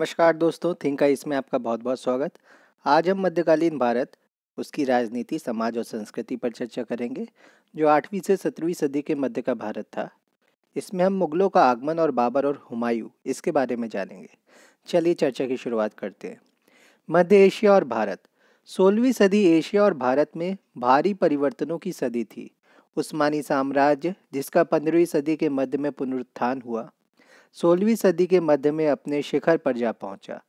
नमस्कार दोस्तों थिंका इसमें आपका बहुत बहुत स्वागत आज हम मध्यकालीन भारत उसकी राजनीति समाज और संस्कृति पर चर्चा करेंगे जो आठवीं से सत्रहवीं सदी के मध्य का भारत था इसमें हम मुगलों का आगमन और बाबर और हुमायूं इसके बारे में जानेंगे चलिए चर्चा की शुरुआत करते हैं मध्य एशिया और भारत सोलहवीं सदी एशिया और भारत में भारी परिवर्तनों की सदी थी उस्मानी साम्राज्य जिसका पंद्रहवीं सदी के मध्य में पुनरुत्थान हुआ सोलहवीं सदी के मध्य में अपने शिखर पर जा पहुंचा।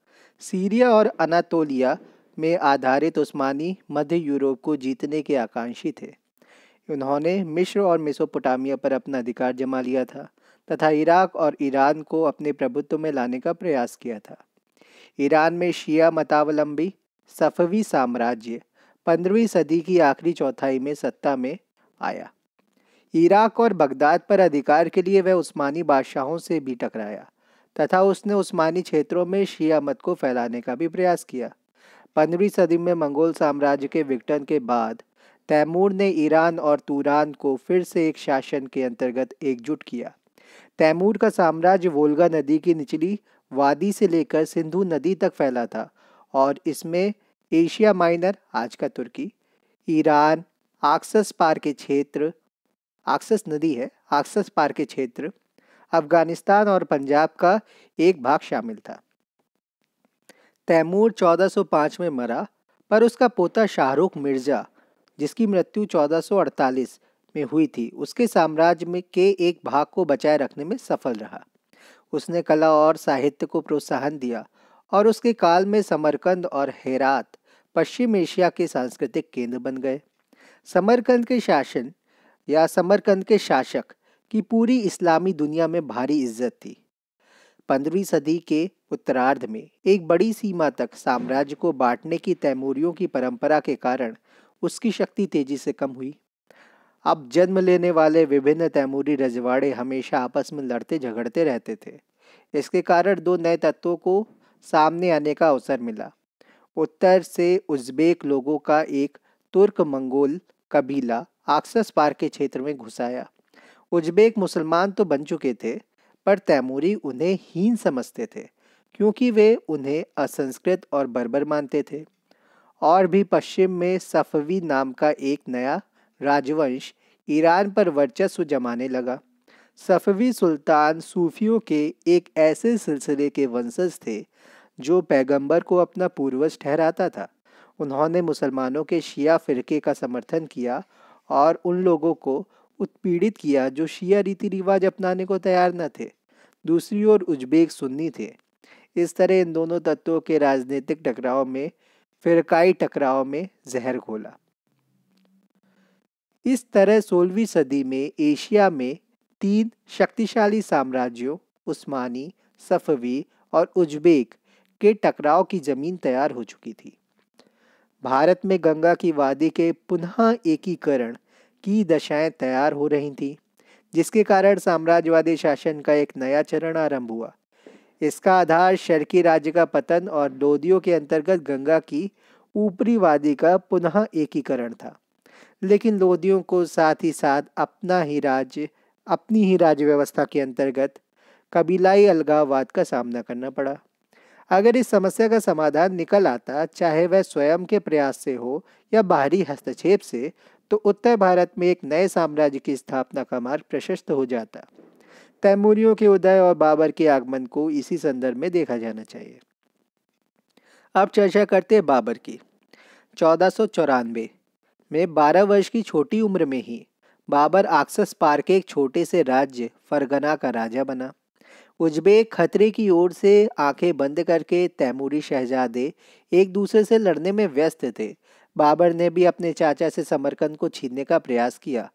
सीरिया और अनातोलिया में आधारित उस्मानी मध्य यूरोप को जीतने के आकांक्षी थे उन्होंने मिश्र और मिसोपोटामिया पर अपना अधिकार जमा लिया था तथा इराक और ईरान को अपने प्रभुत्व में लाने का प्रयास किया था ईरान में शिया मतावलंबी सफ़वी साम्राज्य पंद्रहवीं सदी की आखिरी चौथाई में सत्ता में आया इराक और बगदाद पर अधिकार के लिए वह उस्मानी बादशाहों से भी टकराया तथा उसने उस्मानी क्षेत्रों में शिया मत को फैलाने का भी प्रयास किया पंद्रहवीं सदी में मंगोल साम्राज्य के विघटन के बाद तैमूर ने ईरान और तूरान को फिर से एक शासन के अंतर्गत एकजुट किया तैमूर का साम्राज्य वोल्गा नदी की निचली वादी से लेकर सिंधु नदी तक फैला था और इसमें एशिया माइनर आज का तुर्की ईरान आक्सस पार के क्षेत्र आक्सस नदी है आक्सस पार के क्षेत्र अफगानिस्तान और पंजाब का एक भाग शामिल था तैमूर 1405 में मरा पर उसका पोता शाहरुख मिर्जा जिसकी मृत्यु 1448 में हुई थी उसके साम्राज्य में के एक भाग को बचाए रखने में सफल रहा उसने कला और साहित्य को प्रोत्साहन दिया और उसके काल में समरकंद और हेरात पश्चिम एशिया के सांस्कृतिक केंद्र बन गए समरकंद के शासन या समरकंद के शासक की पूरी इस्लामी दुनिया में भारी इज्जत थी पंद्रहवीं सदी के उत्तरार्ध में एक बड़ी सीमा तक साम्राज्य को बांटने की तैमूरियों की परंपरा के कारण उसकी शक्ति तेजी से कम हुई अब जन्म लेने वाले विभिन्न तैमूरी रजवाड़े हमेशा आपस में लड़ते झगड़ते रहते थे इसके कारण दो नए तत्वों को सामने आने का अवसर मिला उत्तर से उज्बेक लोगों का एक तुर्क मंगोल कबीला आक्सस पार के क्षेत्र में घुसाया उज्बेक मुसलमान तो बन चुके थे पर तैमूरी उन्हें हीन समझते थे क्योंकि वे उन्हें असंस्कृत और बर्बर मानते थे और भी पश्चिम में सफ़वी नाम का एक नया राजवंश ईरान पर वर्चस्व जमाने लगा सफ़वी सुल्तान सूफियों के एक ऐसे सिलसिले के वंशज थे जो पैगंबर को अपना पूर्वज ठहराता था उन्होंने मुसलमानों के शिया फिरके का समर्थन किया और उन लोगों को उत्पीड़ित किया जो शिया रीति रिवाज अपनाने को तैयार न थे दूसरी ओर उज्बेक सुन्नी थे इस तरह इन दोनों तत्वों के राजनीतिक टकराव में फिरकाई टकराव में जहर खोला इस तरह सोलहवीं सदी में एशिया में तीन शक्तिशाली साम्राज्यों उस्मानी सफ़वी और उज्बेक के टकराव की ज़मीन तैयार हो चुकी थी भारत में गंगा की वादी के पुनः एकीकरण की दशाएं तैयार हो रही थीं जिसके कारण साम्राज्यवादी शासन का एक नया चरण आरंभ हुआ इसका आधार शर्की राज्य का पतन और लोदियों के अंतर्गत गंगा की ऊपरी वादी का पुनः एकीकरण था लेकिन लोदियों को साथ ही साथ अपना ही राज्य अपनी ही राज्य व्यवस्था के अंतर्गत कबीलाई अलगाववाद का सामना करना पड़ा अगर इस समस्या का समाधान निकल आता चाहे वह स्वयं के प्रयास से हो या बाहरी हस्तक्षेप से तो उत्तर भारत में एक नए साम्राज्य की स्थापना का मार्ग प्रशस्त हो जाता तैमूरियों के उदय और बाबर के आगमन को इसी संदर्भ में देखा जाना चाहिए अब चर्चा करते हैं बाबर की चौदह में बारह वर्ष की छोटी उम्र में ही बाबर आक्सस पार के एक छोटे से राज्य फरगना का राजा बना उज्बेक खतरे की ओर से आंखें बंद करके तैमूरी शहजादे एक दूसरे से लड़ने में व्यस्त थे बाबर ने भी अपने चाचा से समरकंद को छीनने का प्रयास किया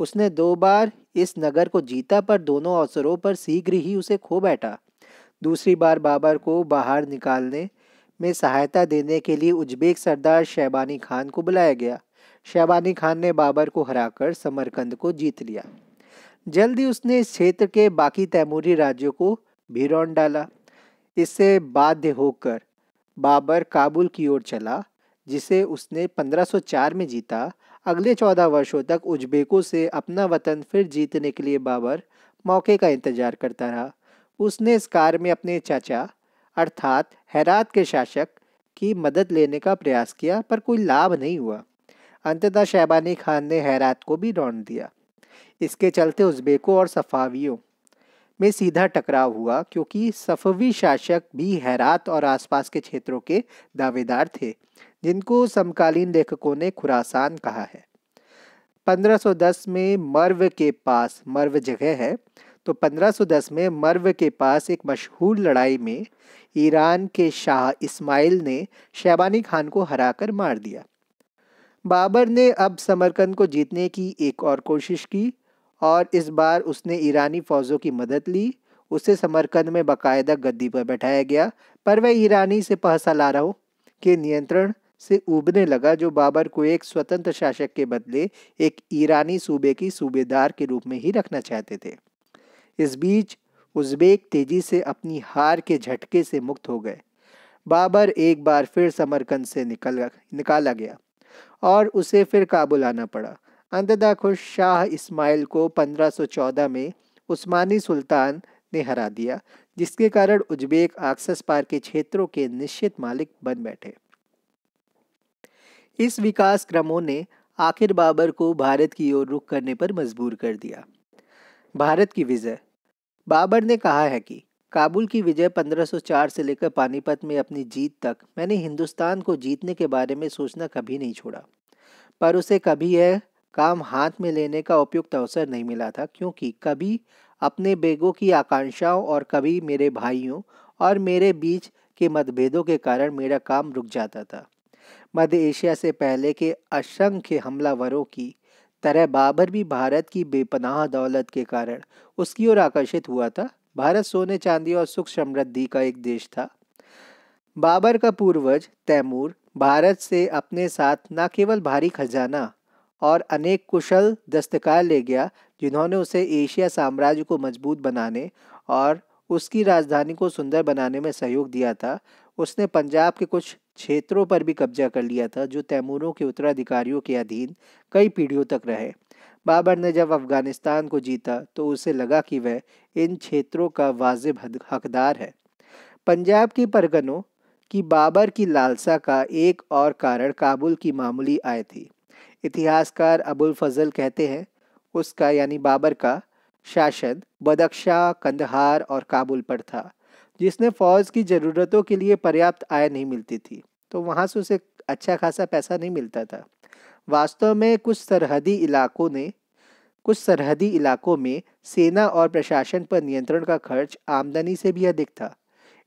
उसने दो बार इस नगर को जीता पर दोनों अवसरों पर शीघ्र ही उसे खो बैठा दूसरी बार बाबर को बाहर निकालने में सहायता देने के लिए उज्बेक सरदार शैबानी खान को बुलाया गया शैबानी खान ने बाबर को हराकर समरकंद को जीत लिया जल्द ही उसने इस क्षेत्र के बाकी तैमूरी राज्यों को भिरौन डाला इससे बाध्य होकर बाबर काबुल की ओर चला जिसे उसने 1504 में जीता अगले 14 वर्षों तक उज्बेकों से अपना वतन फिर जीतने के लिए बाबर मौके का इंतजार करता रहा उसने इस कार्य में अपने चाचा अर्थात हैरात के शासक की मदद लेने का प्रयास किया पर कोई लाभ नहीं हुआ अंततः शहबानी खान ने हैरात को भी रौन दिया इसके चलते उज़्बेकों और सफ़ावियों में सीधा टकराव हुआ क्योंकि सफ़वी शासक भी हैरात और आसपास के क्षेत्रों के दावेदार थे जिनको समकालीन लेखकों ने खुरासान कहा है 1510 में मर्व के पास मर्व जगह है तो 1510 में मर्व के पास एक मशहूर लड़ाई में ईरान के शाह इस्माइल ने शैबानी खान को हराकर मार दिया बाबर ने अब समरकंद को जीतने की एक और कोशिश की और इस बार उसने ईरानी फ़ौजों की मदद ली उसे समरकंद में बाकायदा गद्दी पर बैठाया गया पर वह ईरानी से हो कि नियंत्रण से उबने लगा जो बाबर को एक स्वतंत्र शासक के बदले एक ईरानी सूबे की सूबेदार के रूप में ही रखना चाहते थे इस बीच उज्बेक तेजी से अपनी हार के झटके से मुक्त हो गए बाबर एक बार फिर समरकंद से निकल निकाला गया और उसे फिर काबुल आना पड़ा अंधदा खुश शाह इस्माइल को 1514 में उस्मानी सुल्तान ने हरा दिया जिसके कारण उज्बेक आक्सस पार के क्षेत्रों के निश्चित मालिक बन बैठे इस विकास क्रमों ने आखिर बाबर को भारत की ओर रुख करने पर मजबूर कर दिया भारत की विजय बाबर ने कहा है कि काबुल की विजय 1504 से लेकर पानीपत में अपनी जीत तक मैंने हिंदुस्तान को जीतने के बारे में सोचना कभी नहीं छोड़ा पर उसे कभी यह काम हाथ में लेने का उपयुक्त अवसर नहीं मिला था क्योंकि कभी अपने बेगों की आकांक्षाओं और कभी मेरे भाइयों और मेरे बीच के मतभेदों के कारण मेरा काम रुक जाता था मध्य एशिया से पहले के असंख्य हमलावरों की तरह बाबर भी भारत की बेपनाह दौलत के कारण उसकी ओर आकर्षित हुआ था भारत सोने चांदी और सुख समृद्धि का एक देश था बाबर का पूर्वज तैमूर भारत से अपने साथ न केवल भारी खजाना और अनेक कुशल दस्तकार ले गया जिन्होंने उसे एशिया साम्राज्य को मजबूत बनाने और उसकी राजधानी को सुंदर बनाने में सहयोग दिया था उसने पंजाब के कुछ क्षेत्रों पर भी कब्जा कर लिया था जो तैमूरों के उत्तराधिकारियों के अधीन कई पीढ़ियों तक रहे बाबर ने जब अफगानिस्तान को जीता तो उसे लगा कि वह इन क्षेत्रों का वाजिब हकदार है पंजाब की परगनों की बाबर की लालसा का एक और कारण काबुल की मामूली आय थी इतिहासकार अबुल फजल कहते हैं उसका यानी बाबर का शासन बदख्शां कंदहार और काबुल पर था जिसने फौज की ज़रूरतों के लिए पर्याप्त आय नहीं मिलती थी तो वहाँ से उसे अच्छा खासा पैसा नहीं मिलता था वास्तव में कुछ सरहदी इलाकों ने कुछ सरहदी इलाकों में सेना और प्रशासन पर नियंत्रण का खर्च आमदनी से भी अधिक था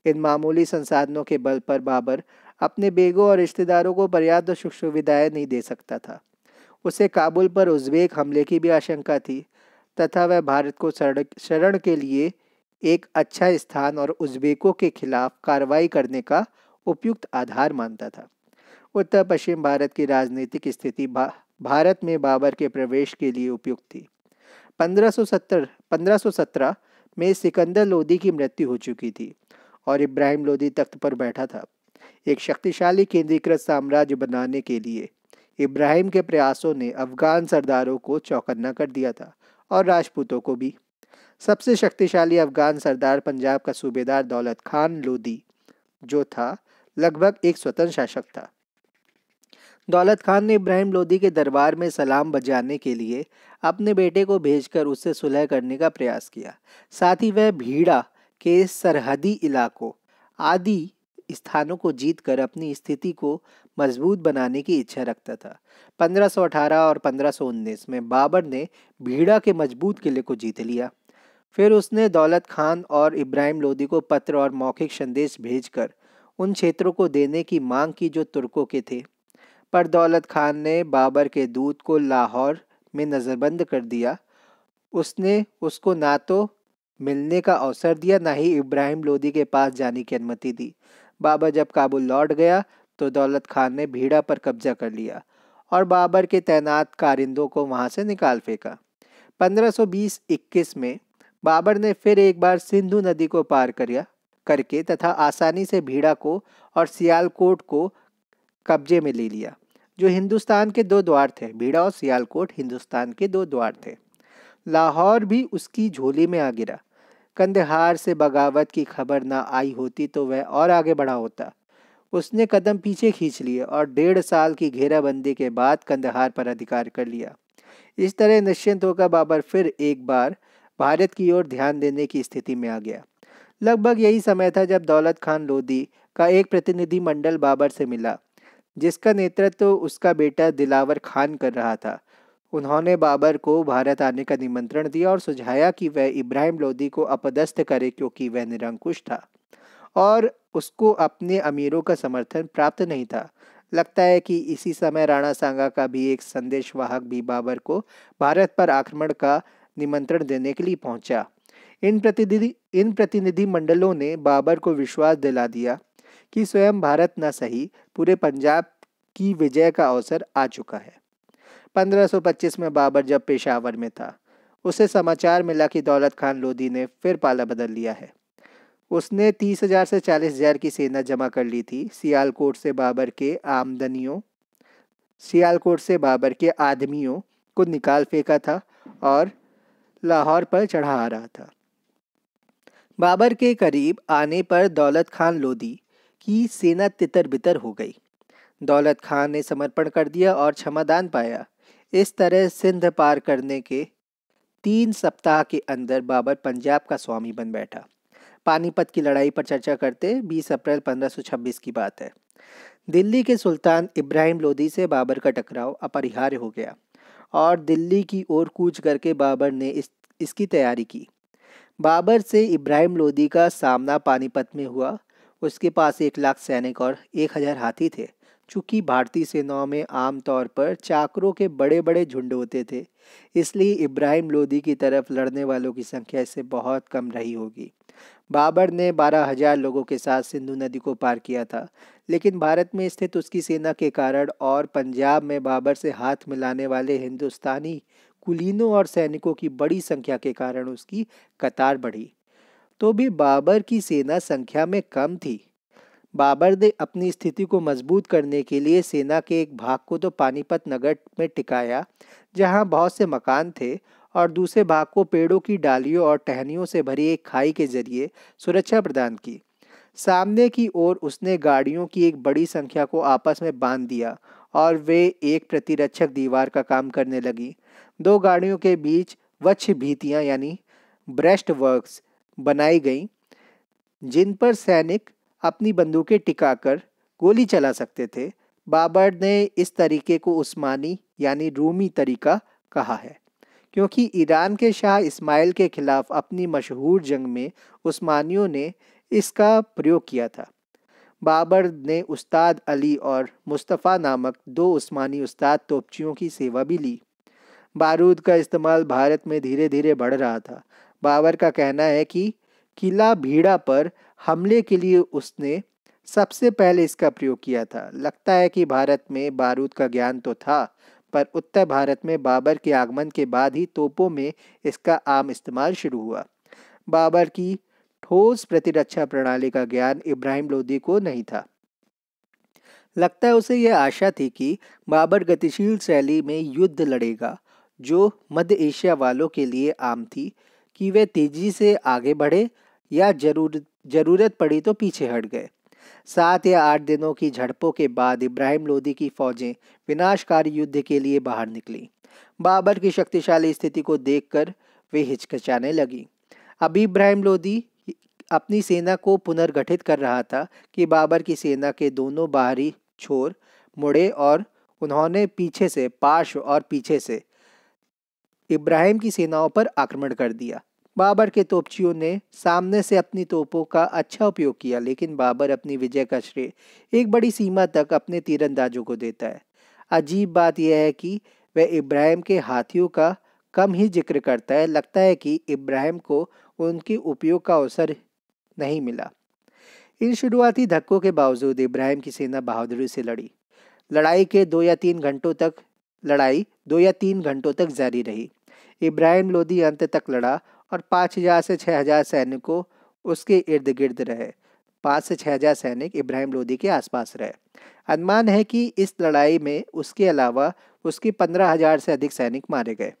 इन मामूली संसाधनों के बल पर बाबर अपने बेगों और रिश्तेदारों को पर्याप्त सुख सुविधाएँ नहीं दे सकता था उसे काबुल पर उज्बेक हमले की भी आशंका थी तथा वह भारत को शरण के लिए एक अच्छा स्थान और उज्बेकों के खिलाफ कार्रवाई करने का उपयुक्त आधार मानता था उत्तर पश्चिम भारत की राजनीतिक स्थिति भा, भारत में बाबर के प्रवेश के लिए उपयुक्त थी 1570 1517 में सिकंदर लोदी की मृत्यु हो चुकी थी और इब्राहिम लोदी तख्त पर बैठा था एक शक्तिशाली केंद्रीकृत साम्राज्य बनाने के लिए इब्राहिम के प्रयासों ने अफगान सरदारों को चौकन्ना कर दिया था और राजपूतों को भी सबसे शक्तिशाली अफगान सरदार पंजाब का सूबेदार दौलत खान लोदी जो था लगभग एक स्वतंत्र शासक था दौलत खान ने इब्राहिम लोदी के दरबार में सलाम बजाने के लिए अपने बेटे को भेजकर उससे सुलह करने का प्रयास किया साथ ही वह भीड़ा के सरहदी इलाकों आदि स्थानों को जीतकर अपनी स्थिति को मजबूत बनाने की इच्छा रखता था 1518 और 1519 में बाबर ने भीड़ा के मजबूत किले को जीत लिया फिर उसने दौलत खान और इब्राहिम लोदी को पत्र और मौखिक संदेश भेजकर उन क्षेत्रों को देने की मांग की जो तुर्कों के थे पर दौलत खान ने बाबर के दूत को लाहौर में नज़रबंद कर दिया उसने उसको ना तो मिलने का अवसर दिया ना ही इब्राहिम लोदी के पास जाने की अनुमति दी बाबर जब काबुल लौट गया तो दौलत खान ने भीड़ा पर कब्जा कर लिया और बाबर के तैनात कारिंदों को वहाँ से निकाल फेंका 1520-21 में बाबर ने फिर एक बार सिंधु नदी को पार करिया करके तथा आसानी से भीड़ा को और सियालकोट को कब्जे में ले लिया जो हिंदुस्तान के दो द्वार थे भीड़ा और सियालकोट हिंदुस्तान के दो द्वार थे लाहौर भी उसकी झोली में आ गिरा कंदहार से बगावत की खबर ना आई होती तो वह और आगे बढ़ा होता उसने कदम पीछे खींच लिए और डेढ़ साल की घेराबंदी के बाद कंदहार पर अधिकार कर लिया इस तरह निश्चिंत होकर बाबर फिर एक बार भारत की ओर ध्यान देने की स्थिति में आ गया लगभग यही समय था जब दौलत खान लोधी का एक प्रतिनिधि मंडल बाबर से मिला जिसका नेतृत्व तो उसका बेटा दिलावर खान कर रहा था उन्होंने बाबर को भारत आने का निमंत्रण दिया और सुझाया कि वह इब्राहिम लोधी को अपदस्थ करे क्योंकि वह निरंकुश था और उसको अपने अमीरों का समर्थन प्राप्त नहीं था लगता है कि इसी समय राणा सांगा का भी एक संदेशवाहक भी बाबर को भारत पर आक्रमण का निमंत्रण देने के लिए पहुंचा इन प्रतिनिधि इन प्रतिनिधि मंडलों ने बाबर को विश्वास दिला दिया कि स्वयं भारत न सही पूरे पंजाब की विजय का अवसर आ चुका है 1525 में बाबर जब पेशावर में था उसे समाचार मिला कि दौलत खान लोधी ने फिर पाला बदल लिया है उसने तीस हजार से चालीस हजार की सेना जमा कर ली थी सियालकोट से बाबर के आमदनियों सियालकोट से बाबर के आदमियों को निकाल फेंका था और लाहौर पर चढ़ा आ रहा था बाबर के करीब आने पर दौलत खान लोदी की सेना तितर बितर हो गई दौलत खान ने समर्पण कर दिया और क्षमादान पाया इस तरह सिंध पार करने के तीन सप्ताह के अंदर बाबर पंजाब का स्वामी बन बैठा पानीपत की लड़ाई पर चर्चा करते 20 अप्रैल 1526 की बात है दिल्ली के सुल्तान इब्राहिम लोदी से बाबर का टकराव अपरिहार्य हो गया और दिल्ली की ओर कूच करके बाबर ने इस इसकी तैयारी की बाबर से इब्राहिम लोदी का सामना पानीपत में हुआ उसके पास एक लाख सैनिक और एक हज़ार हाथी थे चूँकि भारतीय सेनाओं में आमतौर पर चाकरों के बड़े बड़े झुंड होते थे इसलिए इब्राहिम लोदी की तरफ लड़ने वालों की संख्या इससे बहुत कम रही होगी बाबर ने 12,000 लोगों के साथ सिंधु नदी को पार किया था लेकिन भारत में स्थित उसकी सेना के कारण और पंजाब में बाबर से हाथ मिलाने वाले हिंदुस्तानी कुलीनों और सैनिकों की बड़ी संख्या के कारण उसकी कतार बढ़ी तो भी बाबर की सेना संख्या में कम थी बाबर ने अपनी स्थिति को मजबूत करने के लिए सेना के एक भाग को तो पानीपत नगर में टिकाया जहां बहुत से मकान थे और दूसरे भाग को पेड़ों की डालियों और टहनियों से भरी एक खाई के जरिए सुरक्षा प्रदान की सामने की ओर उसने गाड़ियों की एक बड़ी संख्या को आपस में बांध दिया और वे एक प्रतिरक्षक दीवार का काम करने लगी दो गाड़ियों के बीच वच्छ भीतियाँ यानी ब्रेस्ट वर्क्स बनाई गई जिन पर सैनिक अपनी बंदूकें टिकाकर गोली चला सकते थे बाबर ने इस तरीके को उस्मानी यानी रूमी तरीका कहा है क्योंकि ईरान के शाह इस्माइल के खिलाफ अपनी मशहूर जंग में उस्मानियों ने इसका प्रयोग किया था बाबर ने उस्ताद अली और मुस्तफ़ा नामक दो उस्मानी उस्ताद तोपचियों की सेवा भी ली बारूद का इस्तेमाल भारत में धीरे धीरे बढ़ रहा था बाबर का कहना है कि किला भीड़ा पर हमले के लिए उसने सबसे पहले इसका प्रयोग किया था लगता है कि भारत में बारूद का ज्ञान तो था पर उत्तर भारत में बाबर के आगमन के बाद ही तोपों में इसका आम इस्तेमाल शुरू हुआ बाबर की ठोस प्रतिरक्षा प्रणाली का ज्ञान इब्राहिम लोदी को नहीं था लगता है उसे यह आशा थी कि बाबर गतिशील शैली में युद्ध लड़ेगा जो मध्य एशिया वालों के लिए आम थी कि वे तेजी से आगे बढ़े या जरूर जरूरत पड़ी तो पीछे हट गए सात या आठ दिनों की झड़पों के बाद इब्राहिम लोदी की फौजें विनाशकारी युद्ध के लिए बाहर निकली बाबर की शक्तिशाली स्थिति को देखकर वे हिचकिचाने लगी अब इब्राहिम लोदी अपनी सेना को पुनर्गठित कर रहा था कि बाबर की सेना के दोनों बाहरी छोर मुड़े और उन्होंने पीछे से पार्श्व और पीछे से इब्राहिम की सेनाओं पर आक्रमण कर दिया बाबर के तोपचियों ने सामने से अपनी तोपों का अच्छा उपयोग किया लेकिन बाबर अपनी विजय का श्रेय एक बड़ी सीमा तक अपने तीरंदाजों को देता है अजीब बात यह है कि वह इब्राहिम के हाथियों का कम ही जिक्र करता है लगता है कि इब्राहिम को उनके उपयोग का अवसर नहीं मिला इन शुरुआती धक्कों के बावजूद इब्राहिम की सेना बहादुरी से लड़ी लड़ाई के दो या तीन घंटों तक लड़ाई दो या तीन घंटों तक जारी रही इब्राहिम लोदी अंत तक लड़ा और पाँच हज़ार से छः हज़ार सैनिकों उसके इर्द गिर्द रहे पाँच से छः हज़ार सैनिक इब्राहिम लोदी के आसपास रहे अनुमान है कि इस लड़ाई में उसके अलावा उसके पंद्रह हज़ार से अधिक सैनिक मारे गए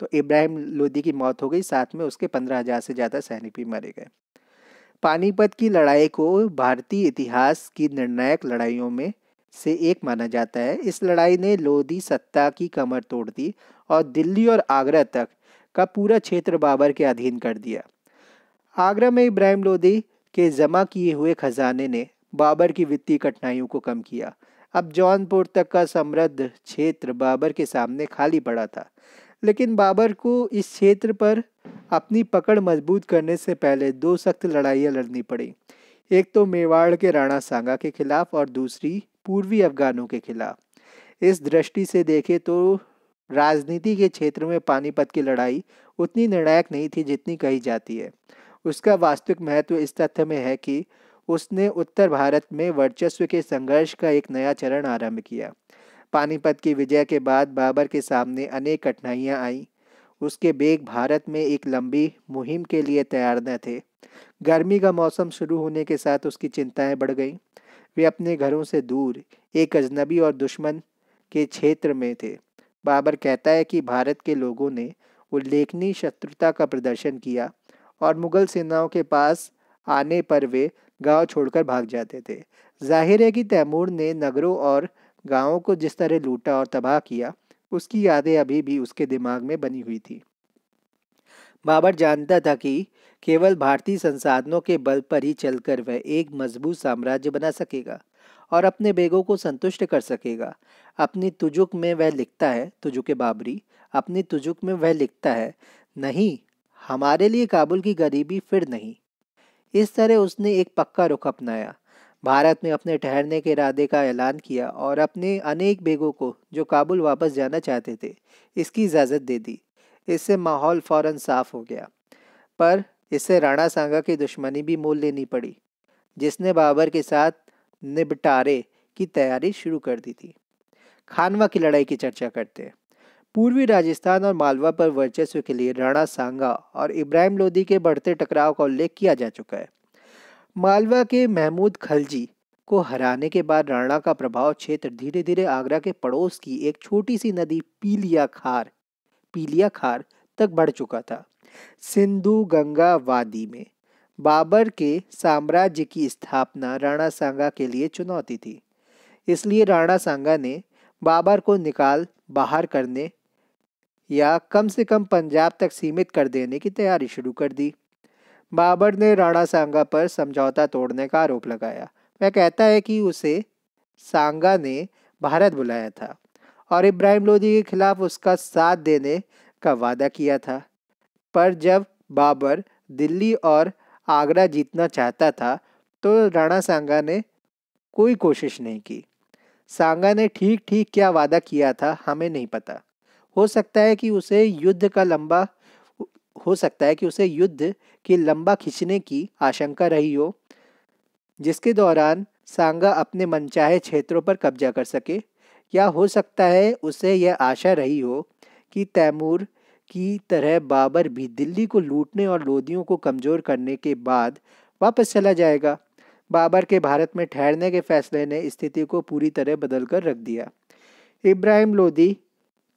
तो इब्राहिम लोदी की मौत हो गई साथ में उसके पंद्रह हज़ार से ज़्यादा सैनिक भी मारे गए पानीपत की लड़ाई को भारतीय इतिहास की निर्णायक लड़ाइयों में से एक माना जाता है इस लड़ाई ने लोधी सत्ता की कमर तोड़ दी और दिल्ली और आगरा तक का पूरा क्षेत्र बाबर के अधीन कर दिया आगरा में इब्राहिम लोदी के जमा किए हुए खजाने ने बाबर की वित्तीय कठिनाइयों को कम किया अब जौनपुर तक का समृद्ध क्षेत्र बाबर के सामने खाली पड़ा था लेकिन बाबर को इस क्षेत्र पर अपनी पकड़ मजबूत करने से पहले दो सख्त लड़ाइयाँ लड़नी पड़ी एक तो मेवाड़ के राणा सांगा के खिलाफ और दूसरी पूर्वी अफगानों के खिलाफ इस दृष्टि से देखें तो राजनीति के क्षेत्र में पानीपत की लड़ाई उतनी निर्णायक नहीं थी जितनी कही जाती है उसका वास्तविक महत्व इस तथ्य में है कि उसने उत्तर भारत में वर्चस्व के संघर्ष का एक नया चरण आरंभ किया पानीपत की विजय के बाद बाबर के सामने अनेक कठिनाइयाँ आईं उसके बेग भारत में एक लंबी मुहिम के लिए तैयार न थे गर्मी का मौसम शुरू होने के साथ उसकी चिंताएं बढ़ गईं वे अपने घरों से दूर एक अजनबी और दुश्मन के क्षेत्र में थे बाबर कहता है कि भारत के लोगों ने उल्लेखनीय शत्रुता का प्रदर्शन किया और मुगल सेनाओं के पास आने पर वे गांव छोड़कर भाग जाते थे जाहिर है कि तैमूर ने नगरों और गांवों को जिस तरह लूटा और तबाह किया उसकी यादें अभी भी उसके दिमाग में बनी हुई थी बाबर जानता था कि केवल भारतीय संसाधनों के बल पर ही चलकर वह एक मजबूत साम्राज्य बना सकेगा और अपने बेगों को संतुष्ट कर सकेगा अपनी तुजुक में वह लिखता है तुजुक बाबरी अपनी तुजुक में वह लिखता है नहीं हमारे लिए काबुल की गरीबी फिर नहीं इस तरह उसने एक पक्का रुख अपनाया भारत में अपने ठहरने के इरादे का ऐलान किया और अपने अनेक बेगों को जो काबुल वापस जाना चाहते थे इसकी इजाज़त दे दी इससे माहौल फ़ौर साफ हो गया पर इससे राणा सांगा की दुश्मनी भी मोल लेनी पड़ी जिसने बाबर के साथ निबटारे की तैयारी शुरू कर दी थी खानवा की लड़ाई की चर्चा करते हैं पूर्वी राजस्थान और मालवा पर वर्चस्व के लिए राणा सांगा और इब्राहिम लोदी के बढ़ते टकराव का उल्लेख किया जा चुका है मालवा के महमूद खलजी को हराने के बाद राणा का प्रभाव क्षेत्र धीरे धीरे आगरा के पड़ोस की एक छोटी सी नदी पीलिया खार पीलिया खार तक बढ़ चुका था सिंधु गंगा वादी में बाबर के साम्राज्य की स्थापना राणा सांगा के लिए चुनौती थी इसलिए राणा सांगा ने बाबर को निकाल बाहर करने या कम से कम पंजाब तक सीमित कर देने की तैयारी शुरू कर दी बाबर ने राणा सांगा पर समझौता तोड़ने का आरोप लगाया वह कहता है कि उसे सांगा ने भारत बुलाया था और इब्राहिम लोधी के खिलाफ उसका साथ देने का वादा किया था पर जब बाबर दिल्ली और आगरा जीतना चाहता था तो राणा सांगा ने कोई कोशिश नहीं की सांगा ने ठीक ठीक क्या वादा किया था हमें नहीं पता हो सकता है कि उसे युद्ध का लंबा हो सकता है कि उसे युद्ध की लंबा खींचने की आशंका रही हो जिसके दौरान सांगा अपने मनचाहे क्षेत्रों पर कब्जा कर सके या हो सकता है उसे यह आशा रही हो कि तैमूर की तरह बाबर भी दिल्ली को लूटने और लोधियों को कमज़ोर करने के बाद वापस चला जाएगा बाबर के भारत में ठहरने के फैसले ने स्थिति को पूरी तरह बदल कर रख दिया इब्राहिम लोधी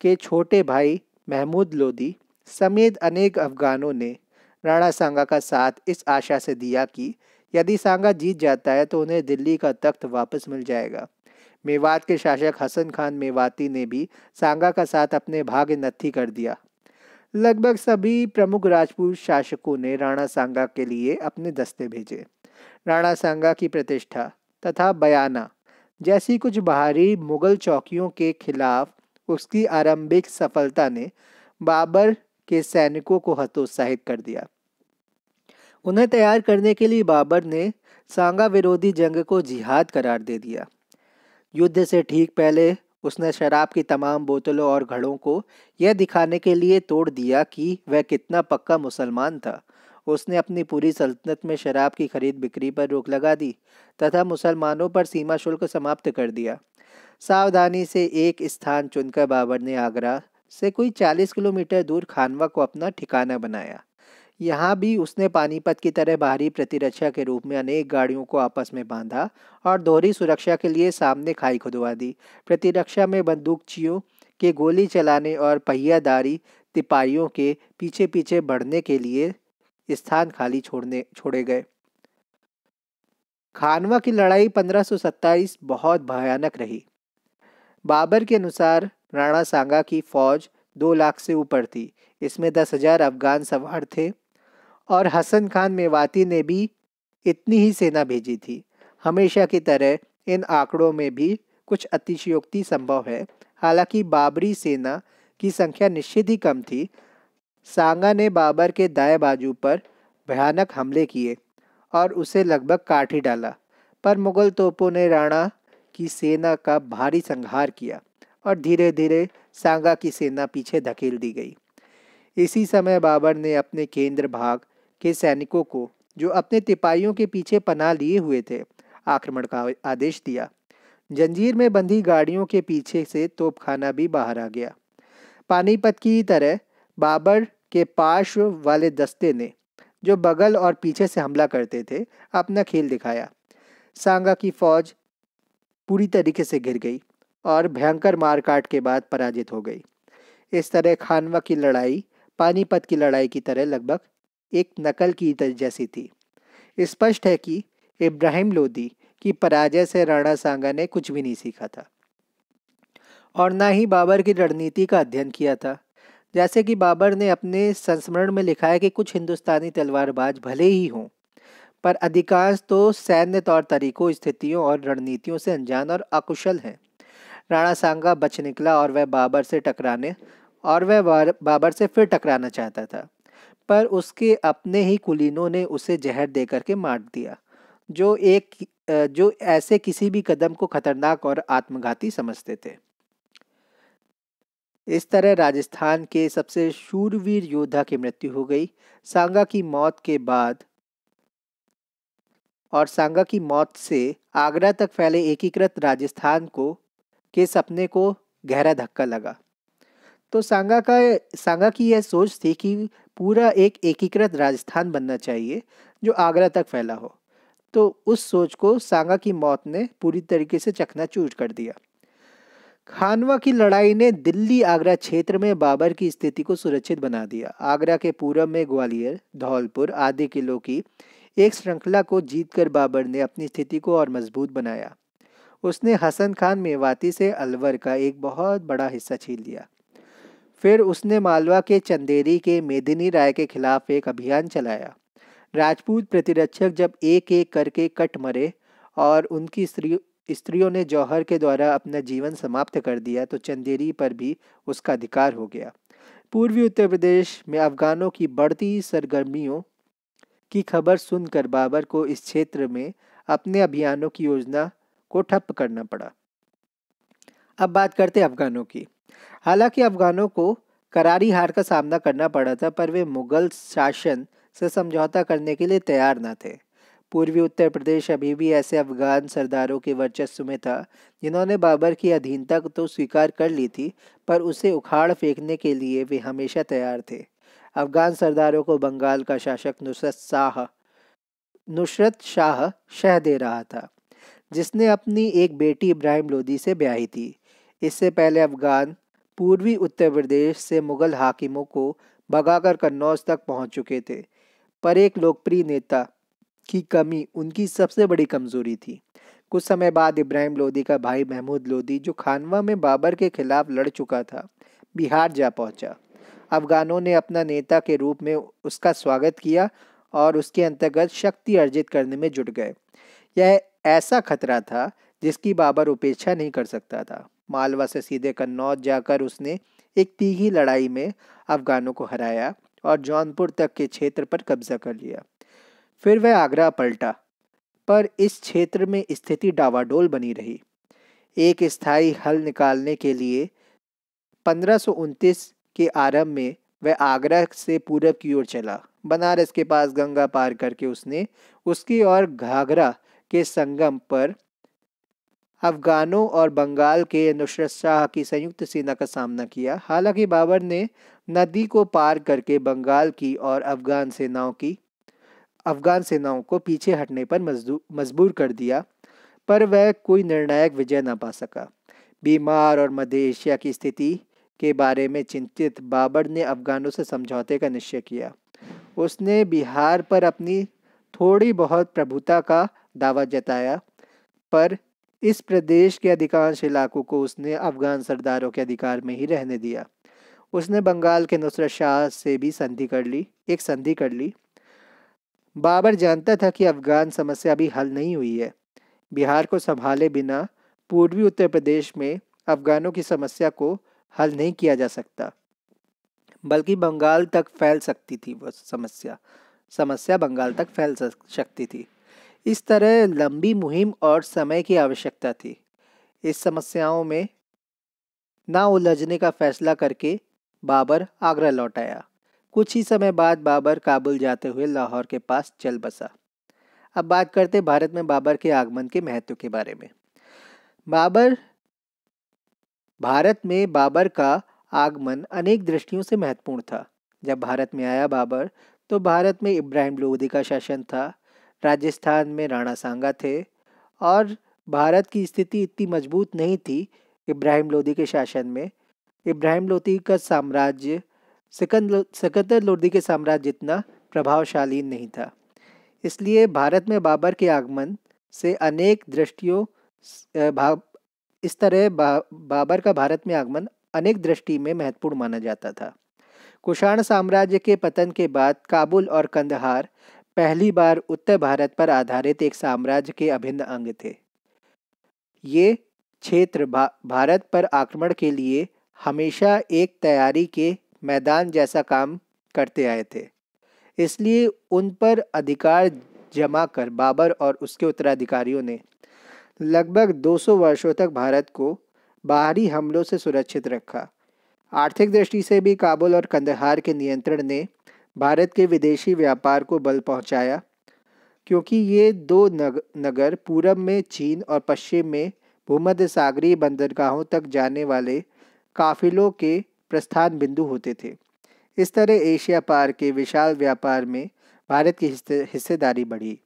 के छोटे भाई महमूद लोधी समेत अनेक अफगानों ने राणा सांगा का साथ इस आशा से दिया कि यदि सांगा जीत जाता है तो उन्हें दिल्ली का तख्त वापस मिल जाएगा मेवात के शासक हसन खान मेवाती ने भी सांगा का साथ अपने भाग्य नत्थी कर दिया लगभग सभी प्रमुख राजपूत शासकों ने राणा सांगा के लिए अपने दस्ते भेजे राणा सांगा की प्रतिष्ठा तथा बयाना जैसी कुछ बाहरी मुगल चौकियों के खिलाफ उसकी आरंभिक सफलता ने बाबर के सैनिकों को हतोत्साहित कर दिया उन्हें तैयार करने के लिए बाबर ने सांगा विरोधी जंग को जिहाद करार दे दिया युद्ध से ठीक पहले उसने शराब की तमाम बोतलों और घड़ों को यह दिखाने के लिए तोड़ दिया कि वह कितना पक्का मुसलमान था उसने अपनी पूरी सल्तनत में शराब की खरीद बिक्री पर रोक लगा दी तथा मुसलमानों पर सीमा शुल्क समाप्त कर दिया सावधानी से एक स्थान चुनकर बाबर ने आगरा से कोई चालीस किलोमीटर दूर खानवा को अपना ठिकाना बनाया यहाँ भी उसने पानीपत की तरह बाहरी प्रतिरक्षा के रूप में अनेक गाड़ियों को आपस में बांधा और दोहरी सुरक्षा के लिए सामने खाई खुदवा दी प्रतिरक्षा में बंदूकचियों के गोली चलाने और पहियादारी तिपाहियों के पीछे पीछे बढ़ने के लिए स्थान खाली छोड़ने छोड़े गए खानवा की लड़ाई 1527 बहुत भयानक रही बाबर के अनुसार राणा सांगा की फौज दो लाख से ऊपर थी इसमें दस हजार अफगान सवार थे और हसन खान मेवाती ने भी इतनी ही सेना भेजी थी हमेशा की तरह इन आंकड़ों में भी कुछ अतिशयोक्ति संभव है हालांकि बाबरी सेना की संख्या निश्चित ही कम थी सांगा ने बाबर के दाएं बाजू पर भयानक हमले किए और उसे लगभग काट ही डाला पर मुगल तोपों ने राणा की सेना का भारी संहार किया और धीरे धीरे सांगा की सेना पीछे धकेल दी गई इसी समय बाबर ने अपने केंद्र भाग के सैनिकों को जो अपने तिपाहियों के पीछे पनाह लिए हुए थे आक्रमण का आदेश दिया जंजीर में बंधी गाड़ियों के पीछे से तोपखाना भी बाहर आ गया पानीपत की तरह बाबर के पार्श्व वाले दस्ते ने जो बगल और पीछे से हमला करते थे अपना खेल दिखाया सांगा की फौज पूरी तरीके से घिर गई और भयंकर मारकाट के बाद पराजित हो गई इस तरह खानवा की लड़ाई पानीपत की लड़ाई की तरह लगभग एक नकल की जैसी थी स्पष्ट है कि इब्राहिम लोदी की पराजय से राणा सांगा ने कुछ भी नहीं सीखा था और ना ही बाबर की रणनीति का अध्ययन किया था जैसे कि बाबर ने अपने संस्मरण में लिखा है कि कुछ हिंदुस्तानी तलवारबाज भले ही हों पर अधिकांश तो सैन्य तौर तरीकों स्थितियों और रणनीतियों से अनजान और अकुशल हैं राणा सांगा बच निकला और वह बाबर से टकराने और वह बाबर से फिर टकराना चाहता था पर उसके अपने ही कुलीनों ने उसे जहर देकर के मार दिया जो एक जो ऐसे किसी भी कदम को खतरनाक और आत्मघाती समझते थे इस तरह राजस्थान के सबसे शूरवीर योद्धा की मृत्यु हो गई सांगा की मौत के बाद और सांगा की मौत से आगरा तक फैले एकीकृत राजस्थान को के सपने को गहरा धक्का लगा तो सांगा का सांगा की यह सोच थी कि पूरा एक एकीकृत राजस्थान बनना चाहिए जो आगरा तक फैला हो तो उस सोच को सांगा की मौत ने पूरी तरीके से चकनाचूर कर दिया खानवा की लड़ाई ने दिल्ली आगरा क्षेत्र में बाबर की स्थिति को सुरक्षित बना दिया आगरा के पूर्व में ग्वालियर धौलपुर आदि किलों की एक श्रृंखला को जीतकर बाबर ने अपनी स्थिति को और मजबूत बनाया उसने हसन खान मेवाती से अलवर का एक बहुत बड़ा हिस्सा छीन लिया फिर उसने मालवा के चंदेरी के मेदिनी राय के खिलाफ एक अभियान चलाया राजपूत प्रतिरक्षक जब एक एक करके कट मरे और उनकी स्त्री स्त्रियों ने जौहर के द्वारा अपना जीवन समाप्त कर दिया तो चंदेरी पर भी उसका अधिकार हो गया पूर्वी उत्तर प्रदेश में अफगानों की बढ़ती सरगर्मियों की खबर सुनकर बाबर को इस क्षेत्र में अपने अभियानों की योजना को ठप करना पड़ा अब बात करते अफगानों की हालांकि अफगानों को करारी हार का सामना करना पड़ा था पर वे मुगल शासन से समझौता करने के लिए तैयार न थे पूर्वी उत्तर प्रदेश अभी भी ऐसे अफगान सरदारों के वर्चस्व में था जिन्होंने बाबर की अधीनता तो स्वीकार कर ली थी पर उसे उखाड़ फेंकने के लिए वे हमेशा तैयार थे अफगान सरदारों को बंगाल का शासक नुसरत शाह नुसरत शाह शह दे रहा था जिसने अपनी एक बेटी इब्राहिम लोदी से ब्याही थी इससे पहले अफगान पूर्वी उत्तर प्रदेश से मुगल हाकिमों को भगाकर कन्नौज तक पहुंच चुके थे पर एक लोकप्रिय नेता की कमी उनकी सबसे बड़ी कमजोरी थी कुछ समय बाद इब्राहिम लोदी का भाई महमूद लोदी जो खानवा में बाबर के खिलाफ लड़ चुका था बिहार जा पहुंचा अफगानों ने अपना नेता के रूप में उसका स्वागत किया और उसके अंतर्गत शक्ति अर्जित करने में जुट गए यह ऐसा खतरा था जिसकी बाबर उपेक्षा नहीं कर सकता था मालवा से सीधे कन्नौज जाकर उसने एक तीखी लड़ाई में अफगानों को हराया और जौनपुर तक के क्षेत्र पर कब्जा कर लिया फिर वह आगरा पलटा पर इस क्षेत्र में स्थिति डावाडोल बनी रही एक स्थायी हल निकालने के लिए पंद्रह के आरंभ में वह आगरा से पूरब की ओर चला बनारस के पास गंगा पार करके उसने उसकी और घाघरा के संगम पर अफगानों और बंगाल के नुसरत शाह की संयुक्त सेना का सामना किया हालांकि बाबर ने नदी को पार करके बंगाल की और अफगान सेनाओं की अफगान सेनाओं को पीछे हटने पर मजबूर कर दिया पर वह कोई निर्णायक विजय ना पा सका बीमार और मध्य एशिया की स्थिति के बारे में चिंतित बाबर ने अफगानों से समझौते का निश्चय किया उसने बिहार पर अपनी थोड़ी बहुत प्रभुता का दावा जताया पर इस प्रदेश के अधिकांश इलाकों को उसने अफगान सरदारों के अधिकार में ही रहने दिया उसने बंगाल के नुसरत शाह से भी संधि कर ली एक संधि कर ली बाबर जानता था कि अफगान समस्या अभी हल नहीं हुई है बिहार को संभाले बिना पूर्वी उत्तर प्रदेश में अफगानों की समस्या को हल नहीं किया जा सकता बल्कि बंगाल तक फैल सकती थी वो समस्या समस्या बंगाल तक फैल सकती थी इस तरह लंबी मुहिम और समय की आवश्यकता थी इस समस्याओं में ना उलझने का फैसला करके बाबर आगरा लौट आया कुछ ही समय बाद बाबर काबुल जाते हुए लाहौर के पास चल बसा अब बात करते भारत में बाबर के आगमन के महत्व के बारे में बाबर भारत में बाबर का आगमन अनेक दृष्टियों से महत्वपूर्ण था जब भारत में आया बाबर तो भारत में इब्राहिम लोदी का शासन था राजस्थान में राणा सांगा थे और भारत की स्थिति इतनी मजबूत नहीं थी इब्राहिम लोदी के शासन में इब्राहिम लोदी का साम्राज्य सिकंद सिकंदर लोदी के साम्राज्य इतना प्रभावशाली नहीं था इसलिए भारत में बाबर के आगमन से अनेक दृष्टियों इस तरह बा, बाबर का भारत में आगमन अनेक दृष्टि में महत्वपूर्ण माना जाता था कुषाण साम्राज्य के पतन के बाद काबुल और कंदहार पहली बार उत्तर भारत पर आधारित एक साम्राज्य के अभिन्न अंग थे ये क्षेत्र भा, भारत पर आक्रमण के लिए हमेशा एक तैयारी के मैदान जैसा काम करते आए थे इसलिए उन पर अधिकार जमा कर बाबर और उसके उत्तराधिकारियों ने लगभग 200 वर्षों तक भारत को बाहरी हमलों से सुरक्षित रखा आर्थिक दृष्टि से भी काबुल और कंदहार के नियंत्रण ने भारत के विदेशी व्यापार को बल पहुंचाया क्योंकि ये दो नग, नगर पूरब में चीन और पश्चिम में भूमध्य सागरीय बंदरगाहों तक जाने वाले काफिलों के प्रस्थान बिंदु होते थे इस तरह एशिया पार के विशाल व्यापार में भारत की हिस्सेदारी बढ़ी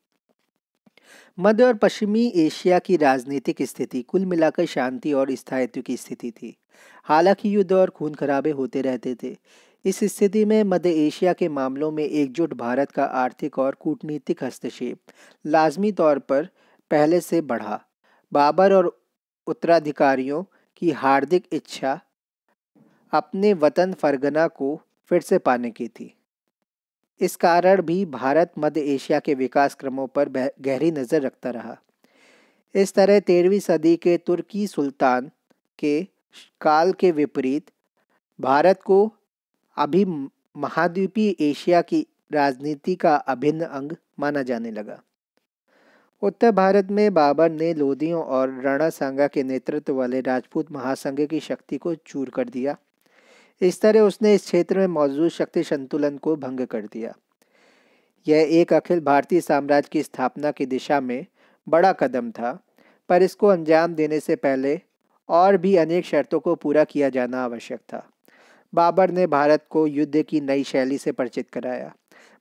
मध्य और पश्चिमी एशिया की राजनीतिक स्थिति कुल मिलाकर शांति और स्थायित्व की स्थिति थी हालांकि युद्ध और खून खराबे होते रहते थे इस स्थिति में मध्य एशिया के मामलों में एकजुट भारत का आर्थिक और कूटनीतिक हस्तक्षेप लाजमी तौर पर पहले से बढ़ा बाबर और उत्तराधिकारियों की हार्दिक इच्छा अपने वतन फरगना को फिर से पाने की थी इस कारण भी भारत मध्य एशिया के विकास क्रमों पर गहरी नज़र रखता रहा इस तरह तेरहवीं सदी के तुर्की सुल्तान के काल के विपरीत भारत को अभी महाद्वीपीय एशिया की राजनीति का अभिन्न अंग माना जाने लगा उत्तर भारत में बाबर ने लोधियों और राणा सांगा के नेतृत्व वाले राजपूत महासंघ की शक्ति को चूर कर दिया इस तरह उसने इस क्षेत्र में मौजूद शक्ति संतुलन को भंग कर दिया यह एक अखिल भारतीय साम्राज्य की स्थापना की दिशा में बड़ा कदम था पर इसको अंजाम देने से पहले और भी अनेक शर्तों को पूरा किया जाना आवश्यक था बाबर ने भारत को युद्ध की नई शैली से परिचित कराया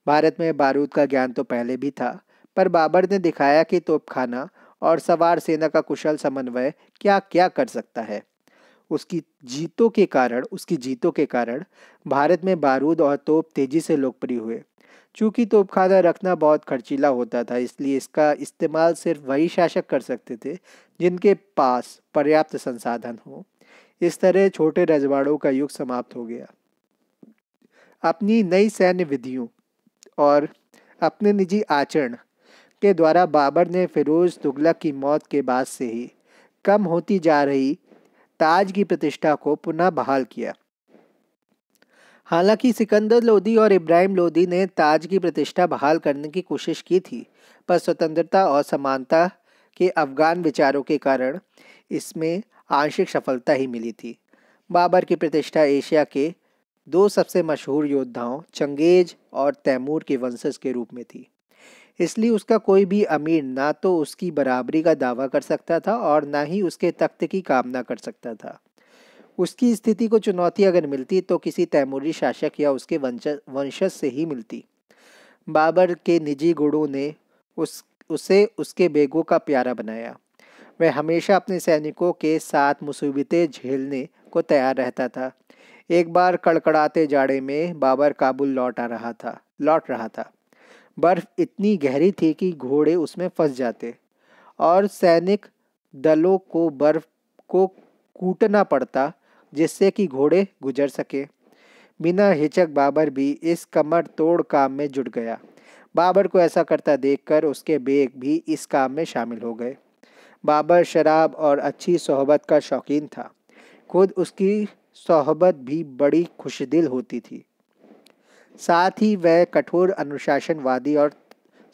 भारत में बारूद का ज्ञान तो पहले भी था पर बाबर ने दिखाया कि तोपखाना और सवार सेना का कुशल समन्वय क्या क्या कर सकता है उसकी जीतों के कारण उसकी जीतों के कारण भारत में बारूद और तोप तेजी से लोकप्रिय हुए चूंकि तोपखाना रखना बहुत खर्चीला होता था इसलिए इसका इस्तेमाल सिर्फ वही शासक कर सकते थे जिनके पास पर्याप्त संसाधन हो इस तरह छोटे रजवाड़ों का युग समाप्त हो गया अपनी नई सैन्य विधियों और अपने निजी आचरण के द्वारा बाबर ने फिरोज तुगलक की मौत के बाद से ही कम होती जा रही ताज की प्रतिष्ठा को पुनः बहाल किया हालांकि सिकंदर लोदी और इब्राहिम लोदी ने ताज की प्रतिष्ठा बहाल करने की कोशिश की थी पर स्वतंत्रता और समानता के अफगान विचारों के कारण इसमें आंशिक सफलता ही मिली थी बाबर की प्रतिष्ठा एशिया के दो सबसे मशहूर योद्धाओं चंगेज और तैमूर के वंशज के रूप में थी इसलिए उसका कोई भी अमीर ना तो उसकी बराबरी का दावा कर सकता था और ना ही उसके तख्त की कामना कर सकता था उसकी स्थिति को चुनौती अगर मिलती तो किसी तैमूरी शासक या उसके वंश वंशज से ही मिलती बाबर के निजी गुणों ने उस उसे उसके बेगों का प्यारा बनाया वह हमेशा अपने सैनिकों के साथ मुसीबतें झेलने को तैयार रहता था एक बार कड़कड़ाते जाड़े में बाबर काबुल लौट आ रहा था लौट रहा था बर्फ़ इतनी गहरी थी कि घोड़े उसमें फंस जाते और सैनिक दलों को बर्फ़ को कूटना पड़ता जिससे कि घोड़े गुजर सके बिना हिचक बाबर भी इस कमर तोड़ काम में जुट गया बाबर को ऐसा करता देखकर उसके बेग भी इस काम में शामिल हो गए बाबर शराब और अच्छी सोहबत का शौकीन था खुद उसकी सोहबत भी बड़ी खुशदिल होती थी साथ ही वह कठोर अनुशासनवादी और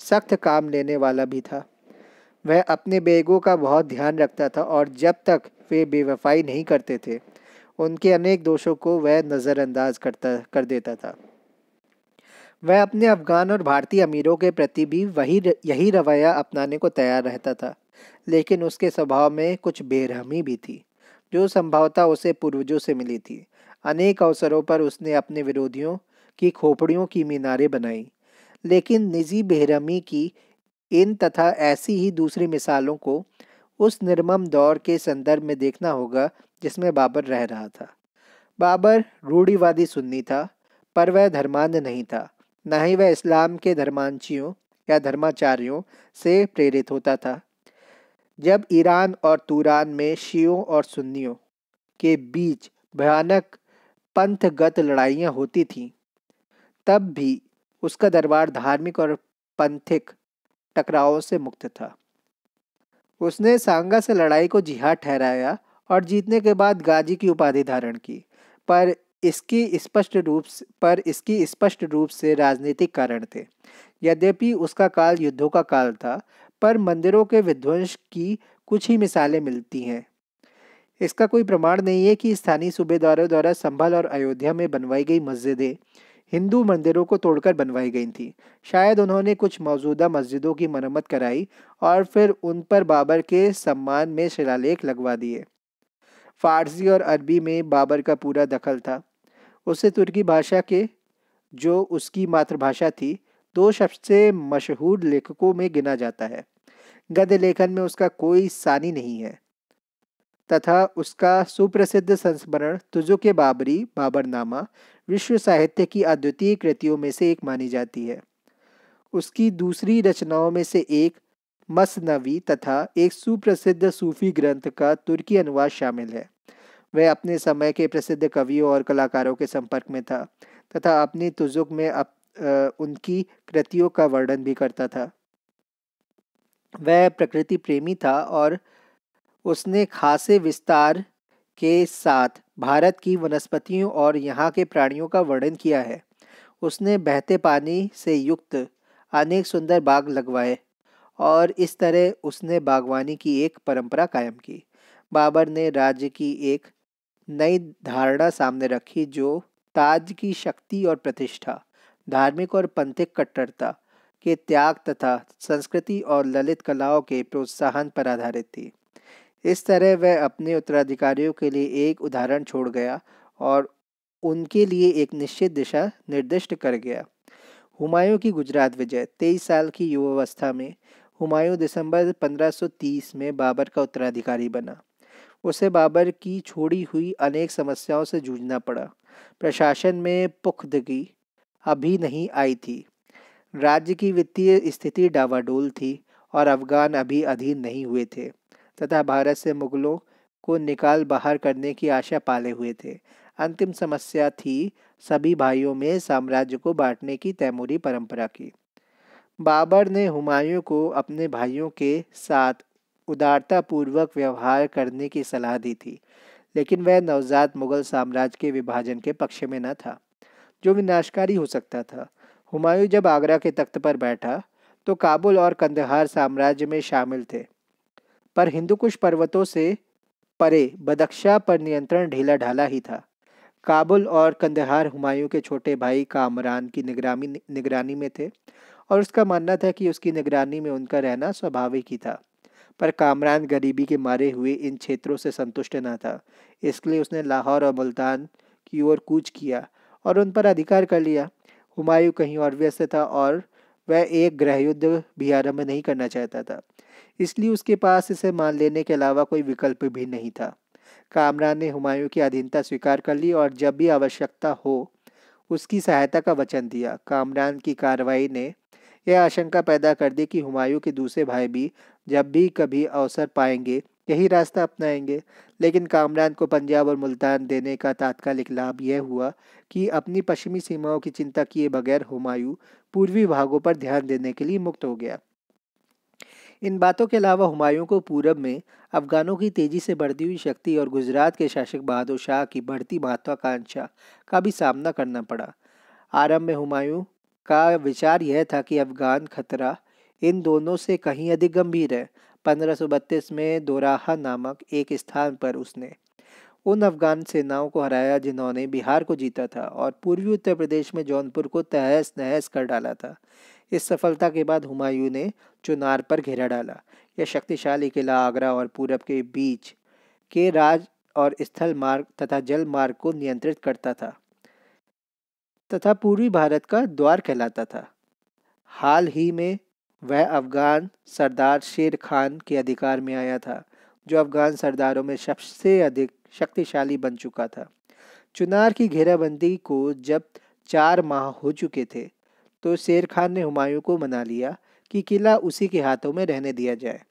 सख्त काम लेने वाला भी था वह अपने बेगों का बहुत ध्यान रखता था और जब तक वे बेवफाई नहीं करते थे उनके अनेक दोषों को वह नज़रअंदाज करता कर देता था वह अपने अफगान और भारतीय अमीरों के प्रति भी वही यही रवैया अपनाने को तैयार रहता था लेकिन उसके स्वभाव में कुछ बेरहमी भी थी जो संभवतः उसे पूर्वजों से मिली थी अनेक अवसरों पर उसने अपने विरोधियों की खोपड़ियों की मीनारें बनाई लेकिन निजी बेरहमी की इन तथा ऐसी ही दूसरी मिसालों को उस निर्मम दौर के संदर्भ में देखना होगा जिसमें बाबर रह रहा था बाबर रूढ़ीवादी सुन्नी था पर वह धर्मांध नहीं था न ही वह इस्लाम के धर्मांचियों या धर्माचार्यों से प्रेरित होता था जब ईरान और तुरान में शियों और सुन्नियों के बीच भयानक पंथगत लड़ाइयाँ होती थीं तब भी उसका दरबार धार्मिक और पंथिक टकरावों से मुक्त था उसने सांगा से लड़ाई को जिहाद ठहराया और जीतने के बाद गाजी की उपाधि धारण की पर इसकी स्पष्ट रूप पर इसकी स्पष्ट रूप से राजनीतिक कारण थे यद्यपि उसका काल युद्धों का काल था पर मंदिरों के विध्वंस की कुछ ही मिसालें मिलती हैं इसका कोई प्रमाण नहीं है कि स्थानीय सूबेदारों द्वारा संभल और अयोध्या में बनवाई गई मस्जिदें हिंदू मंदिरों को तोड़कर बनवाई गई थी शायद उन्होंने कुछ मौजूदा मस्जिदों की मरम्मत कराई और फिर उन पर बाबर के सम्मान में शिलालेख लगवा दिए फारसी और अरबी में बाबर का पूरा दखल था उसे तुर्की भाषा के जो उसकी मातृभाषा थी दो सबसे मशहूर लेखकों में गिना जाता है गद्य लेखन में उसका कोई सानी नहीं है तथा उसका सुप्रसिद्ध संस्मरण के बाबरी बाबरनामा विश्व साहित्य की अद्वितीय कृतियों में से एक मानी जाती है उसकी दूसरी रचनाओं में से एक मसनवी तथा एक सुप्रसिद्ध सूफी ग्रंथ का तुर्की अनुवाद शामिल है वह अपने समय के प्रसिद्ध कवियों और कलाकारों के संपर्क में था तथा अपनी तुजुक में अप, आ, उनकी कृतियों का वर्णन भी करता था वह प्रकृति प्रेमी था और उसने खासे विस्तार के साथ भारत की वनस्पतियों और यहाँ के प्राणियों का वर्णन किया है उसने बहते पानी से युक्त अनेक सुंदर बाग लगवाए और इस तरह उसने बागवानी की एक परंपरा कायम की बाबर ने राज्य की एक नई धारणा सामने रखी जो ताज की शक्ति और प्रतिष्ठा धार्मिक और पंथिक कट्टरता के त्याग तथा संस्कृति और ललित कलाओं के प्रोत्साहन पर आधारित थी इस तरह वह अपने उत्तराधिकारियों के लिए एक उदाहरण छोड़ गया और उनके लिए एक निश्चित दिशा निर्दिष्ट कर गया हुमायूं की गुजरात विजय तेईस साल की युवावस्था में हुमायूं दिसंबर 1530 में बाबर का उत्तराधिकारी बना उसे बाबर की छोड़ी हुई अनेक समस्याओं से जूझना पड़ा प्रशासन में पुख्तगी अभी नहीं आई थी राज्य की वित्तीय स्थिति डावाडोल थी और अफगान अभी अधीन नहीं हुए थे तथा भारत से मुगलों को निकाल बाहर करने की आशा पाले हुए थे अंतिम समस्या थी सभी भाइयों में साम्राज्य को बांटने की तैमूरी परंपरा की बाबर ने हुमायूं को अपने भाइयों के साथ उदारतापूर्वक व्यवहार करने की सलाह दी थी लेकिन वह नवजात मुगल साम्राज्य के विभाजन के पक्ष में न था जो विनाशकारी हो सकता था हुमायूं जब आगरा के तख्त पर बैठा तो काबुल और कंदहार साम्राज्य में शामिल थे पर हिंदुकुश पर्वतों से परे बदख्शा पर नियंत्रण ढीला ढाला ही था काबुल और कंदहार हुमायूं के छोटे भाई कामरान की निगरानी निगरानी में थे और उसका मानना था कि उसकी निगरानी में उनका रहना स्वाभाविक ही था पर कामरान गरीबी के मारे हुए इन क्षेत्रों से संतुष्ट न था इसलिए उसने लाहौर और मुल्तान की ओर कूच किया और उन पर अधिकार कर लिया हुमायूं कहीं और व्यस्त था और वह एक गृह युद्ध भी आरंभ नहीं करना चाहता था इसलिए उसके पास इसे मान लेने के अलावा कोई विकल्प भी नहीं था कामरान ने हुमायूं की अधीनता स्वीकार कर ली और जब भी आवश्यकता हो उसकी सहायता का वचन दिया कामरान की कार्रवाई ने यह आशंका पैदा कर दी कि हुमायूं के दूसरे भाई भी जब भी कभी अवसर पाएंगे यही रास्ता अपनाएंगे लेकिन कामरान को पंजाब और मुल्तान देने का तात्कालिक लाभ यह हुआ कि अपनी पश्चिमी सीमाओं की चिंता किए बगैर हुमायूं पूर्वी भागों पर ध्यान देने के लिए मुक्त हो गया इन बातों के अलावा हुमायूं को पूरब में अफगानों की तेज़ी से बढ़ती हुई शक्ति और गुजरात के शासक बहादुर शाह की बढ़ती महत्वाकांक्षा का भी सामना करना पड़ा आरंभ में हुमायूं का विचार यह था कि अफगान खतरा इन दोनों से कहीं अधिक गंभीर है पंद्रह में दोराहा नामक एक स्थान पर उसने उन अफगान सेनाओं को हराया जिन्होंने बिहार को जीता था और पूर्वी उत्तर प्रदेश में जौनपुर को तहस नहस कर डाला था इस सफलता के बाद हुमायूं ने चुनार पर घेरा डाला यह शक्तिशाली किला आगरा और पूरब के बीच के राज और स्थल मार्ग तथा जल मार्ग को नियंत्रित करता था तथा पूर्वी भारत का द्वार कहलाता था हाल ही में वह अफ़गान सरदार शेर खान के अधिकार में आया था जो अफ़गान सरदारों में सबसे अधिक शक्तिशाली बन चुका था चुनार की घेराबंदी को जब चार माह हो चुके थे तो शेर खान ने हुमायूं को मना लिया कि किला उसी के हाथों में रहने दिया जाए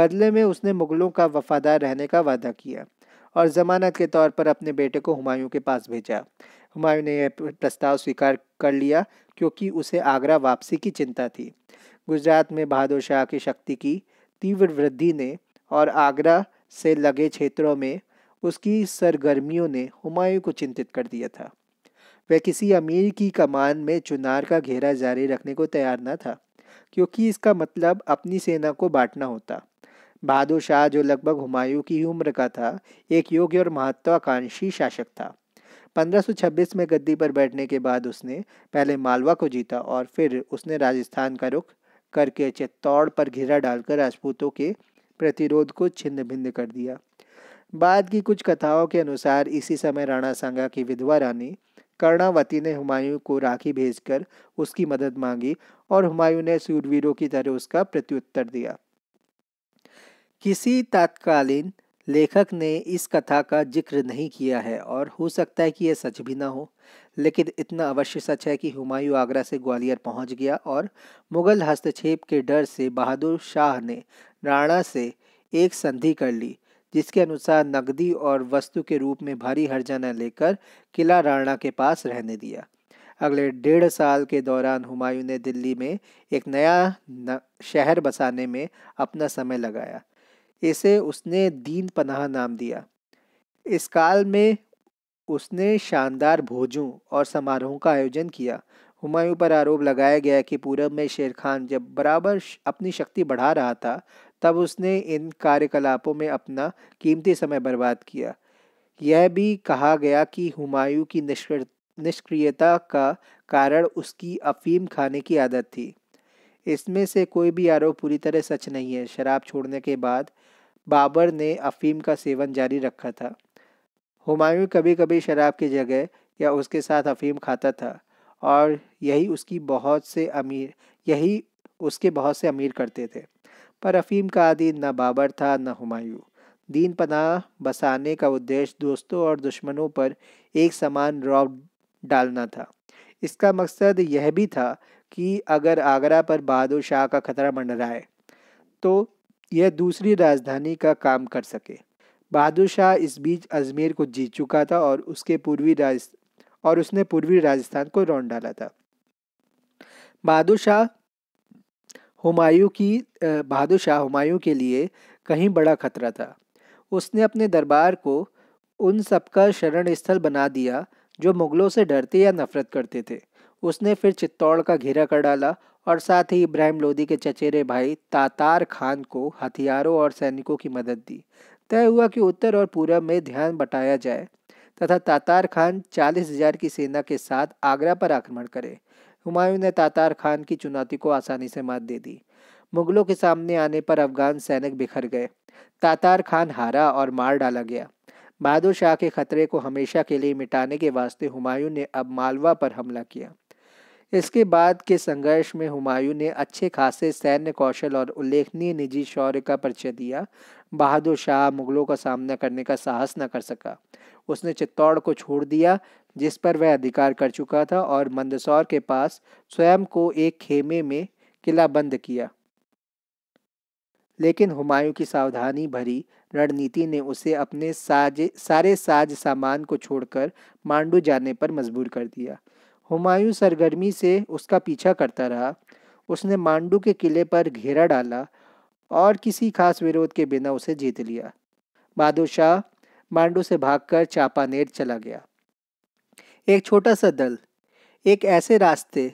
बदले में उसने मुग़लों का वफादार रहने का वादा किया और जमानत के तौर पर अपने बेटे को हुमायूं के पास भेजा हुमायूं ने यह प्रस्ताव स्वीकार कर लिया क्योंकि उसे आगरा वापसी की चिंता थी गुजरात में बहादुर शाह की शक्ति की तीव्र वृद्धि ने और आगरा से लगे क्षेत्रों में उसकी सरगर्मियों ने हुमायूं को चिंतित कर दिया था वह किसी अमीर की कमान में चुनार का घेरा जारी रखने को तैयार न था क्योंकि इसका मतलब अपनी सेना को बांटना होता बहादुर शाह जो लगभग हुमायूं की उम्र का था एक योग्य और महत्वाकांक्षी शासक था 1526 में गद्दी पर बैठने के बाद उसने पहले मालवा को जीता और फिर उसने राजस्थान का रुख करके चित्तौड़ पर घेरा डालकर राजपूतों के प्रतिरोध को छिन्न भिन्न कर दिया बाद की कुछ कथाओं के अनुसार इसी समय राणा सांगा की विधवा रानी कर्णावती ने हुमायूं को राखी भेजकर उसकी मदद मांगी और हुमायूं ने सूरवीरों की तरह उसका प्रत्युत्तर दिया किसी तात्कालीन लेखक ने इस कथा का जिक्र नहीं किया है और हो सकता है कि यह सच भी ना हो लेकिन इतना अवश्य सच है कि हुमायूं आगरा से ग्वालियर पहुंच गया और मुगल हस्तक्षेप के डर से बहादुर शाह ने राणा से एक संधि कर ली जिसके अनुसार नकदी और वस्तु के रूप में भारी हर्जाना लेकर किला राणा के पास रहने दिया अगले डेढ़ साल के दौरान हुमायूं ने दिल्ली में एक नया न, शहर बसाने में अपना समय लगाया इसे उसने दीन पनाह नाम दिया इस काल में उसने शानदार भोजों और समारोहों का आयोजन किया हुमायूं पर आरोप लगाया गया कि पूरब में शेर खान जब बराबर अपनी शक्ति बढ़ा रहा था तब उसने इन कार्यकलापों में अपना कीमती समय बर्बाद किया यह भी कहा गया कि हुमायूं की निष्क्रियता का कारण उसकी अफीम खाने की आदत थी इसमें से कोई भी आरोप पूरी तरह सच नहीं है शराब छोड़ने के बाद बाबर ने अफीम का सेवन जारी रखा था हुमायूं कभी कभी शराब की जगह या उसके साथ अफीम खाता था और यही उसकी बहुत से अमीर यही उसके बहुत से अमीर करते थे पर अफीम का आदि न बाबर था न हुमायूं दीन पनाह बसाने का उद्देश्य दोस्तों और दुश्मनों पर एक समान रौब डालना था इसका मकसद यह भी था कि अगर आगरा पर बहादुर शाह का खतरा मंडराए तो यह दूसरी राजधानी का काम कर सके बहादुर शाह इस बीच अजमेर को जीत चुका था और उसके पूर्वी राज और उसने पूर्वी राजस्थान को रौन डाला था बहादुर शाह हुमायूं की बहादुर शाह हुमायूं के लिए कहीं बड़ा खतरा था उसने अपने दरबार को उन सबका शरण स्थल बना दिया जो मुगलों से डरते या नफरत करते थे उसने फिर चित्तौड़ का घेरा कर डाला और साथ ही इब्राहिम लोदी के चचेरे भाई तातार खान को हथियारों और सैनिकों की मदद दी तय हुआ कि उत्तर और पूर्व में ध्यान बटाया जाए तथा तातार खान चालीस हजार की सेना के साथ आगरा पर आक्रमण करे हुमायूं ने तातार खान की चुनौती को आसानी से मात दे दी मुगलों के सामने आने पर अफगान सैनिक बिखर गए तातार खान हारा और मार डाला गया बहादुर शाह के खतरे को हमेशा के लिए मिटाने के वास्ते हुमायूं ने अब मालवा पर हमला किया इसके बाद के संघर्ष में हुमायूं ने अच्छे खासे सैन्य कौशल और उल्लेखनीय निजी शौर्य का परिचय दिया बहादुर शाह मुगलों का सामना करने का साहस न कर सका उसने चित्तौड़ को छोड़ दिया जिस पर वह अधिकार कर चुका था और मंदसौर के पास स्वयं को एक खेमे में किला बंद किया लेकिन हुमायूं की सावधानी भरी रणनीति ने उसे अपने साजे सारे साज सामान को छोड़कर मांडू जाने पर मजबूर कर दिया हुमायूं सरगर्मी से उसका पीछा करता रहा उसने मांडू के किले पर घेरा डाला और किसी खास विरोध के बिना उसे जीत लिया बहादुर शाह मांडू से भागकर चापानेर चला गया एक छोटा सा दल एक ऐसे रास्ते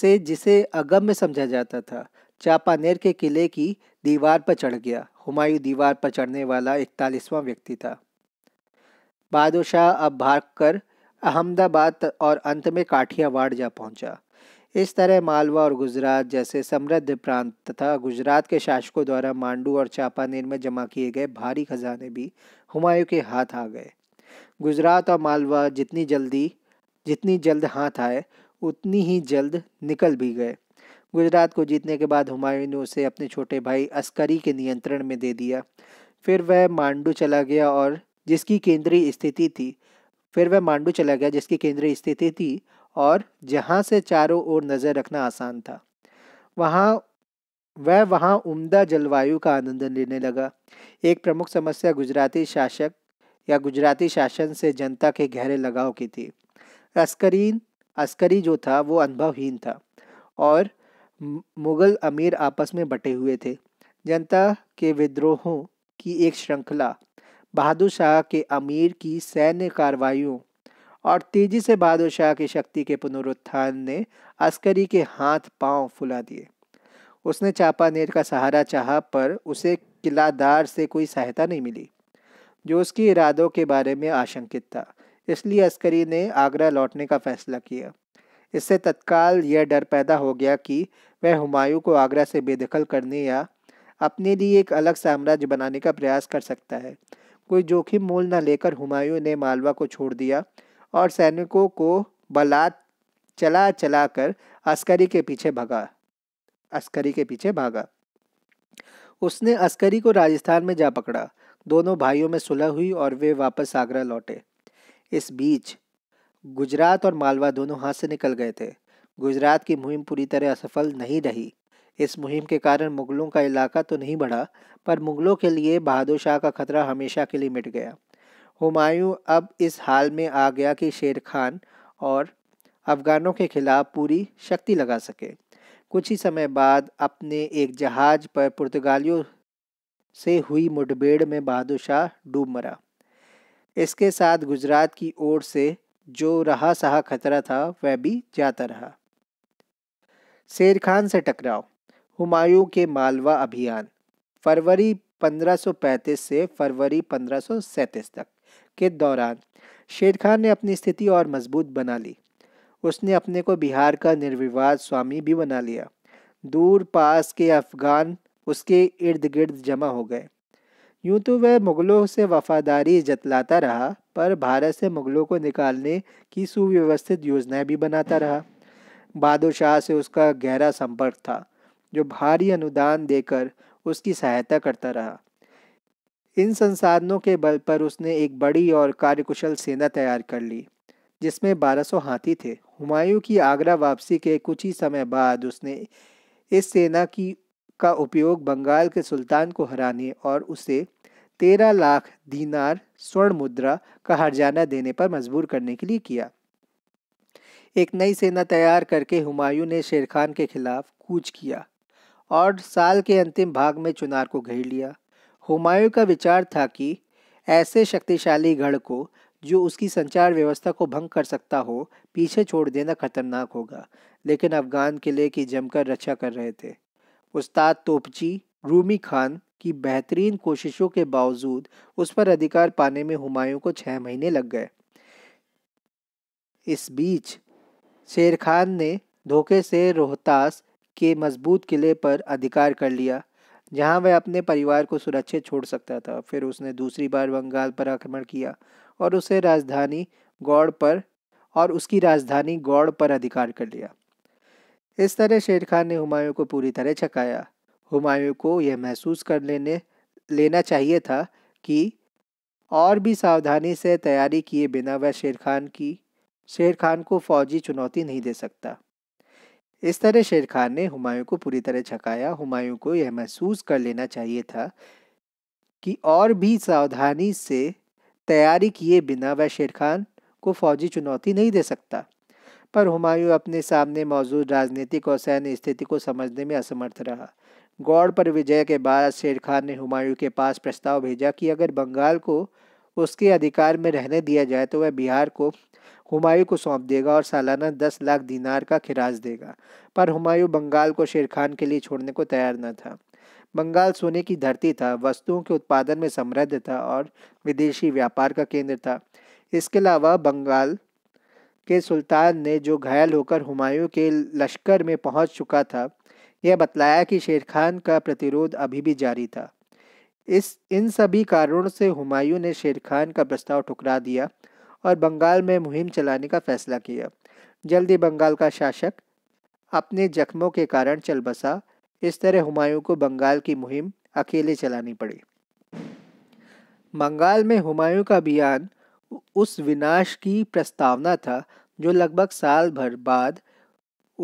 से जिसे अगम्य समझा जाता था चापानेर के किले की दीवार पर चढ़ गया हुमायूं दीवार पर चढ़ने वाला इकतालीसवां व्यक्ति था बहादुर शाह अब भाग कर अहमदाबाद और अंत में काठियावाड़ जा पहुंचा इस तरह मालवा और गुजरात जैसे समृद्ध प्रांत तथा गुजरात के शासकों द्वारा मांडू और चापानेर में जमा किए गए भारी खजाने भी हुमायूं के हाथ आ गए गुजरात और मालवा जितनी जल्दी जितनी जल्द हाथ आए उतनी ही जल्द निकल भी गए गुजरात को जीतने के बाद हुमायूं ने उसे अपने छोटे भाई अस्करी के नियंत्रण में दे दिया फिर वह मांडू चला गया और जिसकी केंद्रीय स्थिति थी फिर वह मांडू चला गया जिसकी केंद्रीय स्थिति थी और जहाँ से चारों ओर नज़र रखना आसान था वहाँ वह वहाँ उम्दा जलवायु का आनंद लेने लगा एक प्रमुख समस्या गुजराती शासक या गुजराती शासन से जनता के गहरे लगाव की थी अस्करीन अस्करी जो था वो अनुभवहीन था और मुग़ल अमीर आपस में बटे हुए थे जनता के विद्रोहों की एक श्रृंखला बहादुर शाह के अमीर की सैन्य कार्रवाइयों और तेजी से बहादुर शाह की शक्ति के पुनरुत्थान ने अस्करी के हाथ पांव फुला दिए उसने चापानेर का सहारा चाहा पर उसे किलादार से कोई सहायता नहीं मिली जो उसके इरादों के बारे में आशंकित था इसलिए अस्करी ने आगरा लौटने का फैसला किया इससे तत्काल यह डर पैदा हो गया कि वह हुमायूं को आगरा से बेदखल करने या अपने लिए एक अलग साम्राज्य बनाने का प्रयास कर सकता है कोई जोखिम मोल न लेकर हुमायूं ने मालवा को छोड़ दिया और सैनिकों को बलात् चला चला कर अस्करी के पीछे भगा अस्करी के पीछे भागा उसने अस्करी को राजस्थान में जा पकड़ा दोनों भाइयों में सुलह हुई और वे वापस आगरा लौटे इस बीच गुजरात और मालवा दोनों हाथ से निकल गए थे गुजरात की मुहिम पूरी तरह असफल नहीं रही इस मुहिम के कारण मुगलों का इलाका तो नहीं बढ़ा पर मुगलों के लिए बहादुर शाह का खतरा हमेशा के लिए मिट गया हुमायूं अब इस हाल में आ गया कि शेर खान और अफगानों के खिलाफ पूरी शक्ति लगा सके कुछ ही समय बाद अपने एक जहाज पर पुर्तगालियों से हुई मुठभेड़ में बहादुर शाह डूब मरा इसके साथ गुजरात की ओर से जो रहा सहा खतरा था वह भी जाता रहा शेर खान से टकराव हुमायूं के मालवा अभियान फरवरी 1535 से फरवरी 1537 तक के दौरान शेर खान ने अपनी स्थिति और मजबूत बना ली उसने अपने को बिहार का निर्विवाद स्वामी भी बना लिया दूर पास के अफगान उसके इर्द गिर्द जमा हो गए यूं तो वह मुग़लों से वफादारी जतलाता रहा पर भारत से मुग़लों को निकालने की सुव्यवस्थित योजनाएं भी बनाता रहा बहादुर शाह से उसका गहरा संपर्क था जो भारी अनुदान देकर उसकी सहायता करता रहा इन संसाधनों के बल पर उसने एक बड़ी और कार्यकुशल सेना तैयार कर ली जिसमें 1200 हाथी थे हुमायूं की आगरा वापसी के कुछ ही समय बाद उसने इस सेना की का उपयोग बंगाल के सुल्तान को हराने और उसे तेरह लाख दीनार स्वर्ण मुद्रा का हरजाना देने पर मजबूर करने के लिए किया एक नई सेना तैयार करके हुमायूं ने शेर खान के खिलाफ कूच किया और साल के अंतिम भाग में चुनार को घेर लिया हुमायूं का विचार था कि ऐसे शक्तिशाली गढ़ को जो उसकी संचार व्यवस्था को भंग कर सकता हो पीछे छोड़ देना खतरनाक होगा लेकिन अफगान किले की जमकर रक्षा कर रहे थे उस्ताद तोपची रूमी खान की बेहतरीन कोशिशों के बावजूद उस पर अधिकार पाने में हुमायूं को छः महीने लग गए इस बीच शेर खान ने धोखे से रोहतास के मजबूत किले पर अधिकार कर लिया जहां वह अपने परिवार को सुरक्षित छोड़ सकता था फिर उसने दूसरी बार बंगाल पर आक्रमण किया और उसे राजधानी गौड़ पर और उसकी राजधानी गौड़ पर अधिकार कर लिया इस तरह शेर खान ने हुमायूं को पूरी तरह छकाया हुमायूं को यह महसूस कर लेने लेना चाहिए था कि और भी सावधानी से तैयारी किए बिना वह शेर खान की शेर खान को फौजी चुनौती नहीं दे सकता इस तरह शेर खान ने हुमायूं को पूरी तरह छकाया हुमायूं को यह महसूस कर लेना चाहिए था कि और भी सावधानी से तैयारी किए बिना वह शेर खान को फौजी चुनौती नहीं दे सकता पर हुमायूं अपने सामने मौजूद राजनीतिक और सैन्य स्थिति को समझने में असमर्थ रहा गौड़ पर विजय के बाद शेर खान ने हुमायूं के पास प्रस्ताव भेजा कि अगर बंगाल को उसके अधिकार में रहने दिया जाए तो वह बिहार को हुमायूं को सौंप देगा और सालाना दस लाख दीनार का खिराज देगा पर हुमायूं बंगाल को शेर खान के लिए छोड़ने को तैयार न था बंगाल सोने की धरती था वस्तुओं के उत्पादन में समृद्ध था और विदेशी व्यापार का केंद्र था इसके अलावा बंगाल के सुल्तान ने जो घायल होकर हुमायूं के लश्कर में पहुंच चुका था यह बतलाया कि शेर खान का प्रतिरोध अभी भी जारी था इस इन सभी कारणों से हुमायूं ने शेर खान का प्रस्ताव ठुकरा दिया और बंगाल में मुहिम चलाने का फैसला किया जल्दी बंगाल का शासक अपने जख्मों के कारण चल बसा इस तरह हुमायूं को बंगाल की मुहिम अकेले चलानी पड़ी बंगाल में हुमायूं का बयान उस विनाश की प्रस्तावना था जो लगभग साल भर बाद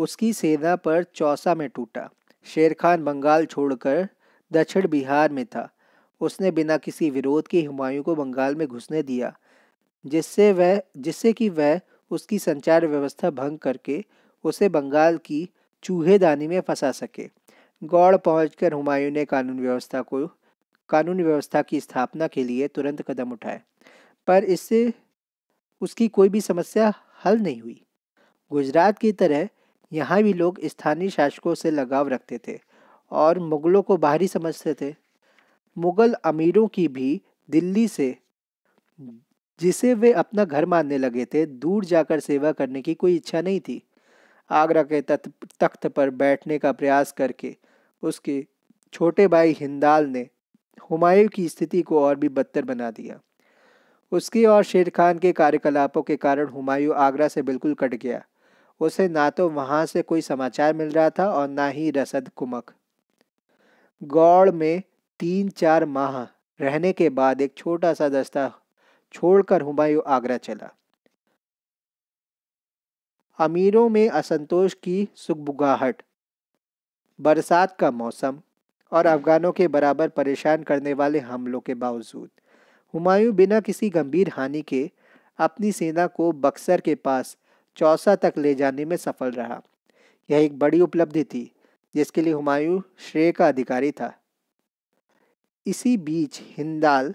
उसकी सेना पर चौसा में टूटा शेर खान बंगाल छोड़कर दक्षिण बिहार में था उसने बिना किसी विरोध के हुमायूं को बंगाल में घुसने दिया जिससे वह जिससे कि वह उसकी संचार व्यवस्था भंग करके उसे बंगाल की चूहेदानी में फंसा सके गौड़ पहुंचकर हुमायूं ने कानून व्यवस्था को कानून व्यवस्था की स्थापना के लिए तुरंत कदम उठाए पर इससे उसकी कोई भी समस्या हल नहीं हुई गुजरात की तरह यहाँ भी लोग स्थानीय शासकों से लगाव रखते थे और मुगलों को बाहरी समझते थे मुगल अमीरों की भी दिल्ली से जिसे वे अपना घर मानने लगे थे दूर जाकर सेवा करने की कोई इच्छा नहीं थी आगरा के तख्त पर बैठने का प्रयास करके उसके छोटे भाई हिंदाल ने हुमायूं की स्थिति को और भी बदतर बना दिया उसकी और शेर खान के कार्यकलापों के कारण हुमायूं आगरा से बिल्कुल कट गया उसे ना तो वहाँ से कोई समाचार मिल रहा था और ना ही रसद कुमक गौड़ में तीन चार माह रहने के बाद एक छोटा सा दस्ता छोड़कर हुमायूं आगरा चला अमीरों में असंतोष की सुखबुगाहट बरसात का मौसम और अफगानों के बराबर परेशान करने वाले हमलों के बावजूद हुमायूं बिना किसी गंभीर हानि के अपनी सेना को बक्सर के पास चौसा तक ले जाने में सफल रहा यह एक बड़ी उपलब्धि थी जिसके लिए हुमायूं श्रेय का अधिकारी था इसी बीच हिंदाल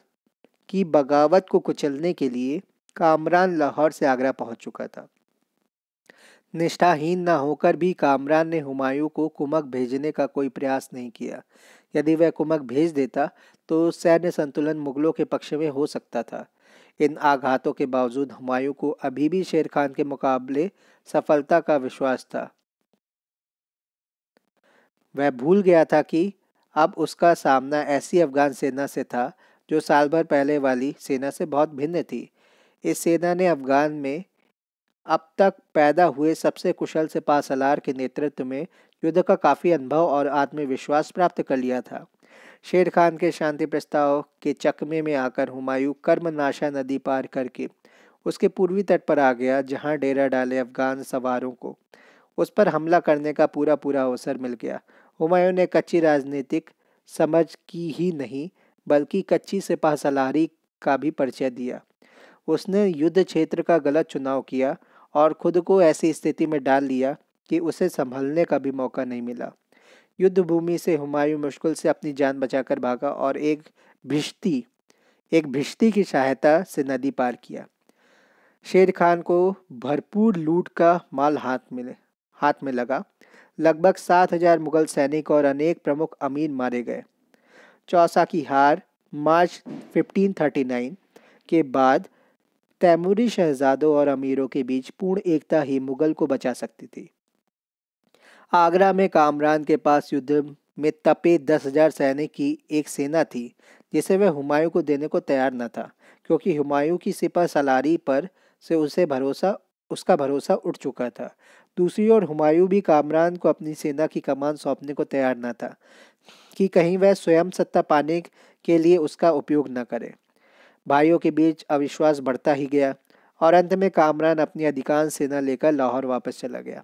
की बगावत को कुचलने के लिए कामरान लाहौर से आगरा पहुंच चुका था निष्ठाहीन न होकर भी कामरान ने हुमायूं को कुमक भेजने का कोई प्रयास नहीं किया यदि वह कुमक भेज देता तो सैन्य संतुलन मुगलों के पक्ष में हो सकता था इन आघातों के बावजूद हुमायूं को अभी भी शेर खान के मुकाबले सफलता का विश्वास था वह भूल गया था कि अब उसका सामना ऐसी अफगान सेना से था जो साल भर पहले वाली सेना से बहुत भिन्न थी इस सेना ने अफगान में अब तक पैदा हुए सबसे कुशल सिपा सलार के नेतृत्व में युद्ध का काफ़ी अनुभव और आत्मविश्वास प्राप्त कर लिया था शेर खान के शांति प्रस्ताव के चकमे में आकर हुमायूं कर्मनाशा नदी पार करके उसके पूर्वी तट पर आ गया जहां डेरा डाले अफगान सवारों को उस पर हमला करने का पूरा पूरा अवसर मिल गया हुमायूं ने कच्ची राजनीतिक समझ की ही नहीं बल्कि कच्ची सिपाह पहसलारी का भी परिचय दिया उसने युद्ध क्षेत्र का गलत चुनाव किया और खुद को ऐसी स्थिति में डाल लिया कि उसे संभलने का भी मौका नहीं मिला युद्ध भूमि से हुमायूं मुश्किल से अपनी जान बचाकर भागा और एक भिश्ती एक भिश्ती की सहायता से नदी पार किया शेर खान को भरपूर लूट का माल हाथ मिले हाथ में लगा लगभग सात हजार मुगल सैनिक और अनेक प्रमुख अमीर मारे गए चौसा की हार मार्च 1539 के बाद तैमूरी शहजादों और अमीरों के बीच पूर्ण एकता ही मुगल को बचा सकती थी आगरा में कामरान के पास युद्ध में तपे दस हजार सैनिक की एक सेना थी जिसे वह हुमायूं को देने को तैयार न था क्योंकि हुमायूं की सिपा सलारी पर से उसे भरोसा उसका भरोसा उठ चुका था दूसरी ओर हुमायूं भी कामरान को अपनी सेना की कमान सौंपने को तैयार न था कि कहीं वह स्वयं सत्ता पाने के लिए उसका उपयोग न करे भाइयों के बीच अविश्वास बढ़ता ही गया और अंत में कामरान अपनी अधिकांश सेना लेकर लाहौर वापस चला गया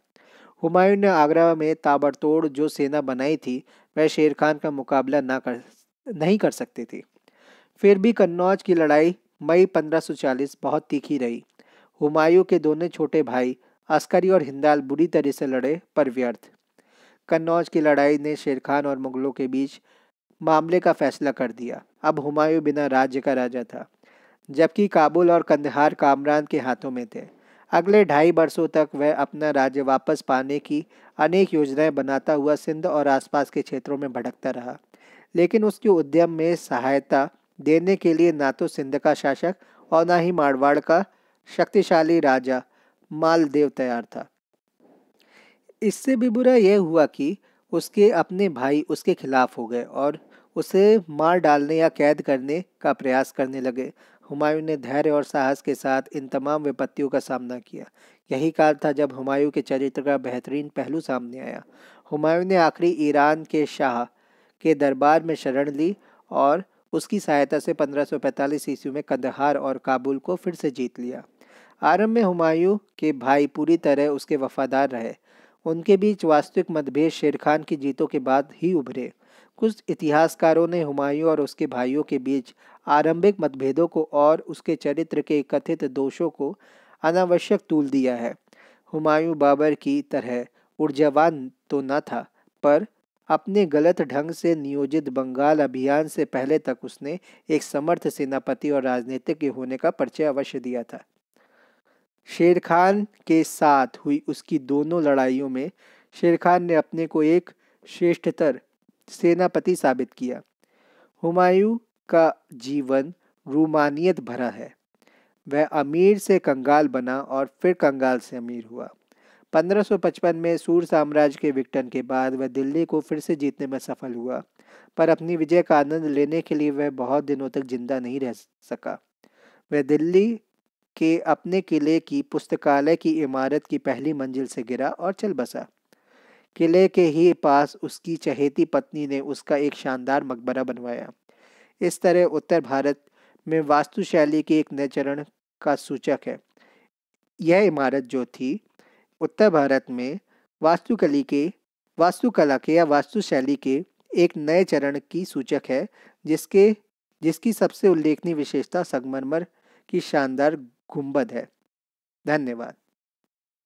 हुमायूं ने आगरा में ताबड़तोड़ जो सेना बनाई थी वह शेर खान का मुकाबला ना कर नहीं कर सकती थी फिर भी कन्नौज की लड़ाई मई 1540 बहुत तीखी रही हुमायूं के दोनों छोटे भाई अस्करी और हिंदाल बुरी तरह से लड़े पर व्यर्थ कन्नौज की लड़ाई ने शेर खान और मुगलों के बीच मामले का फैसला कर दिया अब हुमायूं बिना राज्य का राजा था जबकि काबुल और कंदहार कामरान के हाथों में थे अगले ढाई वर्षों तक वह अपना राज्य वापस पाने की अनेक योजनाएं बनाता हुआ सिंध और आसपास के क्षेत्रों में भटकता रहा लेकिन उसके उद्यम में सहायता देने के लिए ना तो सिंध का शासक और ना ही मारवाड़ का शक्तिशाली राजा मालदेव तैयार था इससे भी बुरा यह हुआ कि उसके अपने भाई उसके खिलाफ हो गए और उसे मार डालने या कैद करने का प्रयास करने लगे हुमायूं ने धैर्य और साहस के साथ इन तमाम विपत्तियों का सामना किया यही काल था जब हुमायूं के चरित्र का बेहतरीन पहलू सामने आया हुमायूं ने आखिरी ईरान के शाह के दरबार में शरण ली और उसकी सहायता से 1545 ईस्वी में कंदहार और काबुल को फिर से जीत लिया आरंभ में हुमायूं के भाई पूरी तरह उसके वफादार रहे उनके बीच वास्तविक मतभेद शेर खान की जीतों के बाद ही उभरे कुछ इतिहासकारों ने हुमायूं और उसके भाइयों के बीच आरंभिक मतभेदों को और उसके चरित्र के कथित दोषों को अनावश्यक तूल दिया है हुमायूं बाबर की तरह ऊर्जावान तो न था पर अपने गलत ढंग से नियोजित बंगाल अभियान से पहले तक उसने एक समर्थ सेनापति और राजनीतिज्ञ होने का परिचय अवश्य दिया था शेर खान के साथ हुई उसकी दोनों लड़ाइयों में शेर खान ने अपने को एक श्रेष्ठतर सेनापति साबित किया हुमायूं का जीवन रूमानियत भरा है वह अमीर से कंगाल बना और फिर कंगाल से अमीर हुआ 1555 में सूर साम्राज्य के विघटन के बाद वह दिल्ली को फिर से जीतने में सफल हुआ पर अपनी विजय का आनंद लेने के लिए वह बहुत दिनों तक जिंदा नहीं रह सका वह दिल्ली के अपने किले की पुस्तकालय की इमारत की पहली मंजिल से गिरा और चल बसा किले के ही पास उसकी चहेती पत्नी ने उसका एक शानदार मकबरा बनवाया इस तरह उत्तर भारत में वास्तुशैली के एक नए चरण का सूचक है यह इमारत जो थी उत्तर भारत में वास्तुकली के वास्तुकला के या वास्तु शैली के एक नए चरण की सूचक है जिसके जिसकी सबसे उल्लेखनीय विशेषता संगमरमर की शानदार गुंबद है धन्यवाद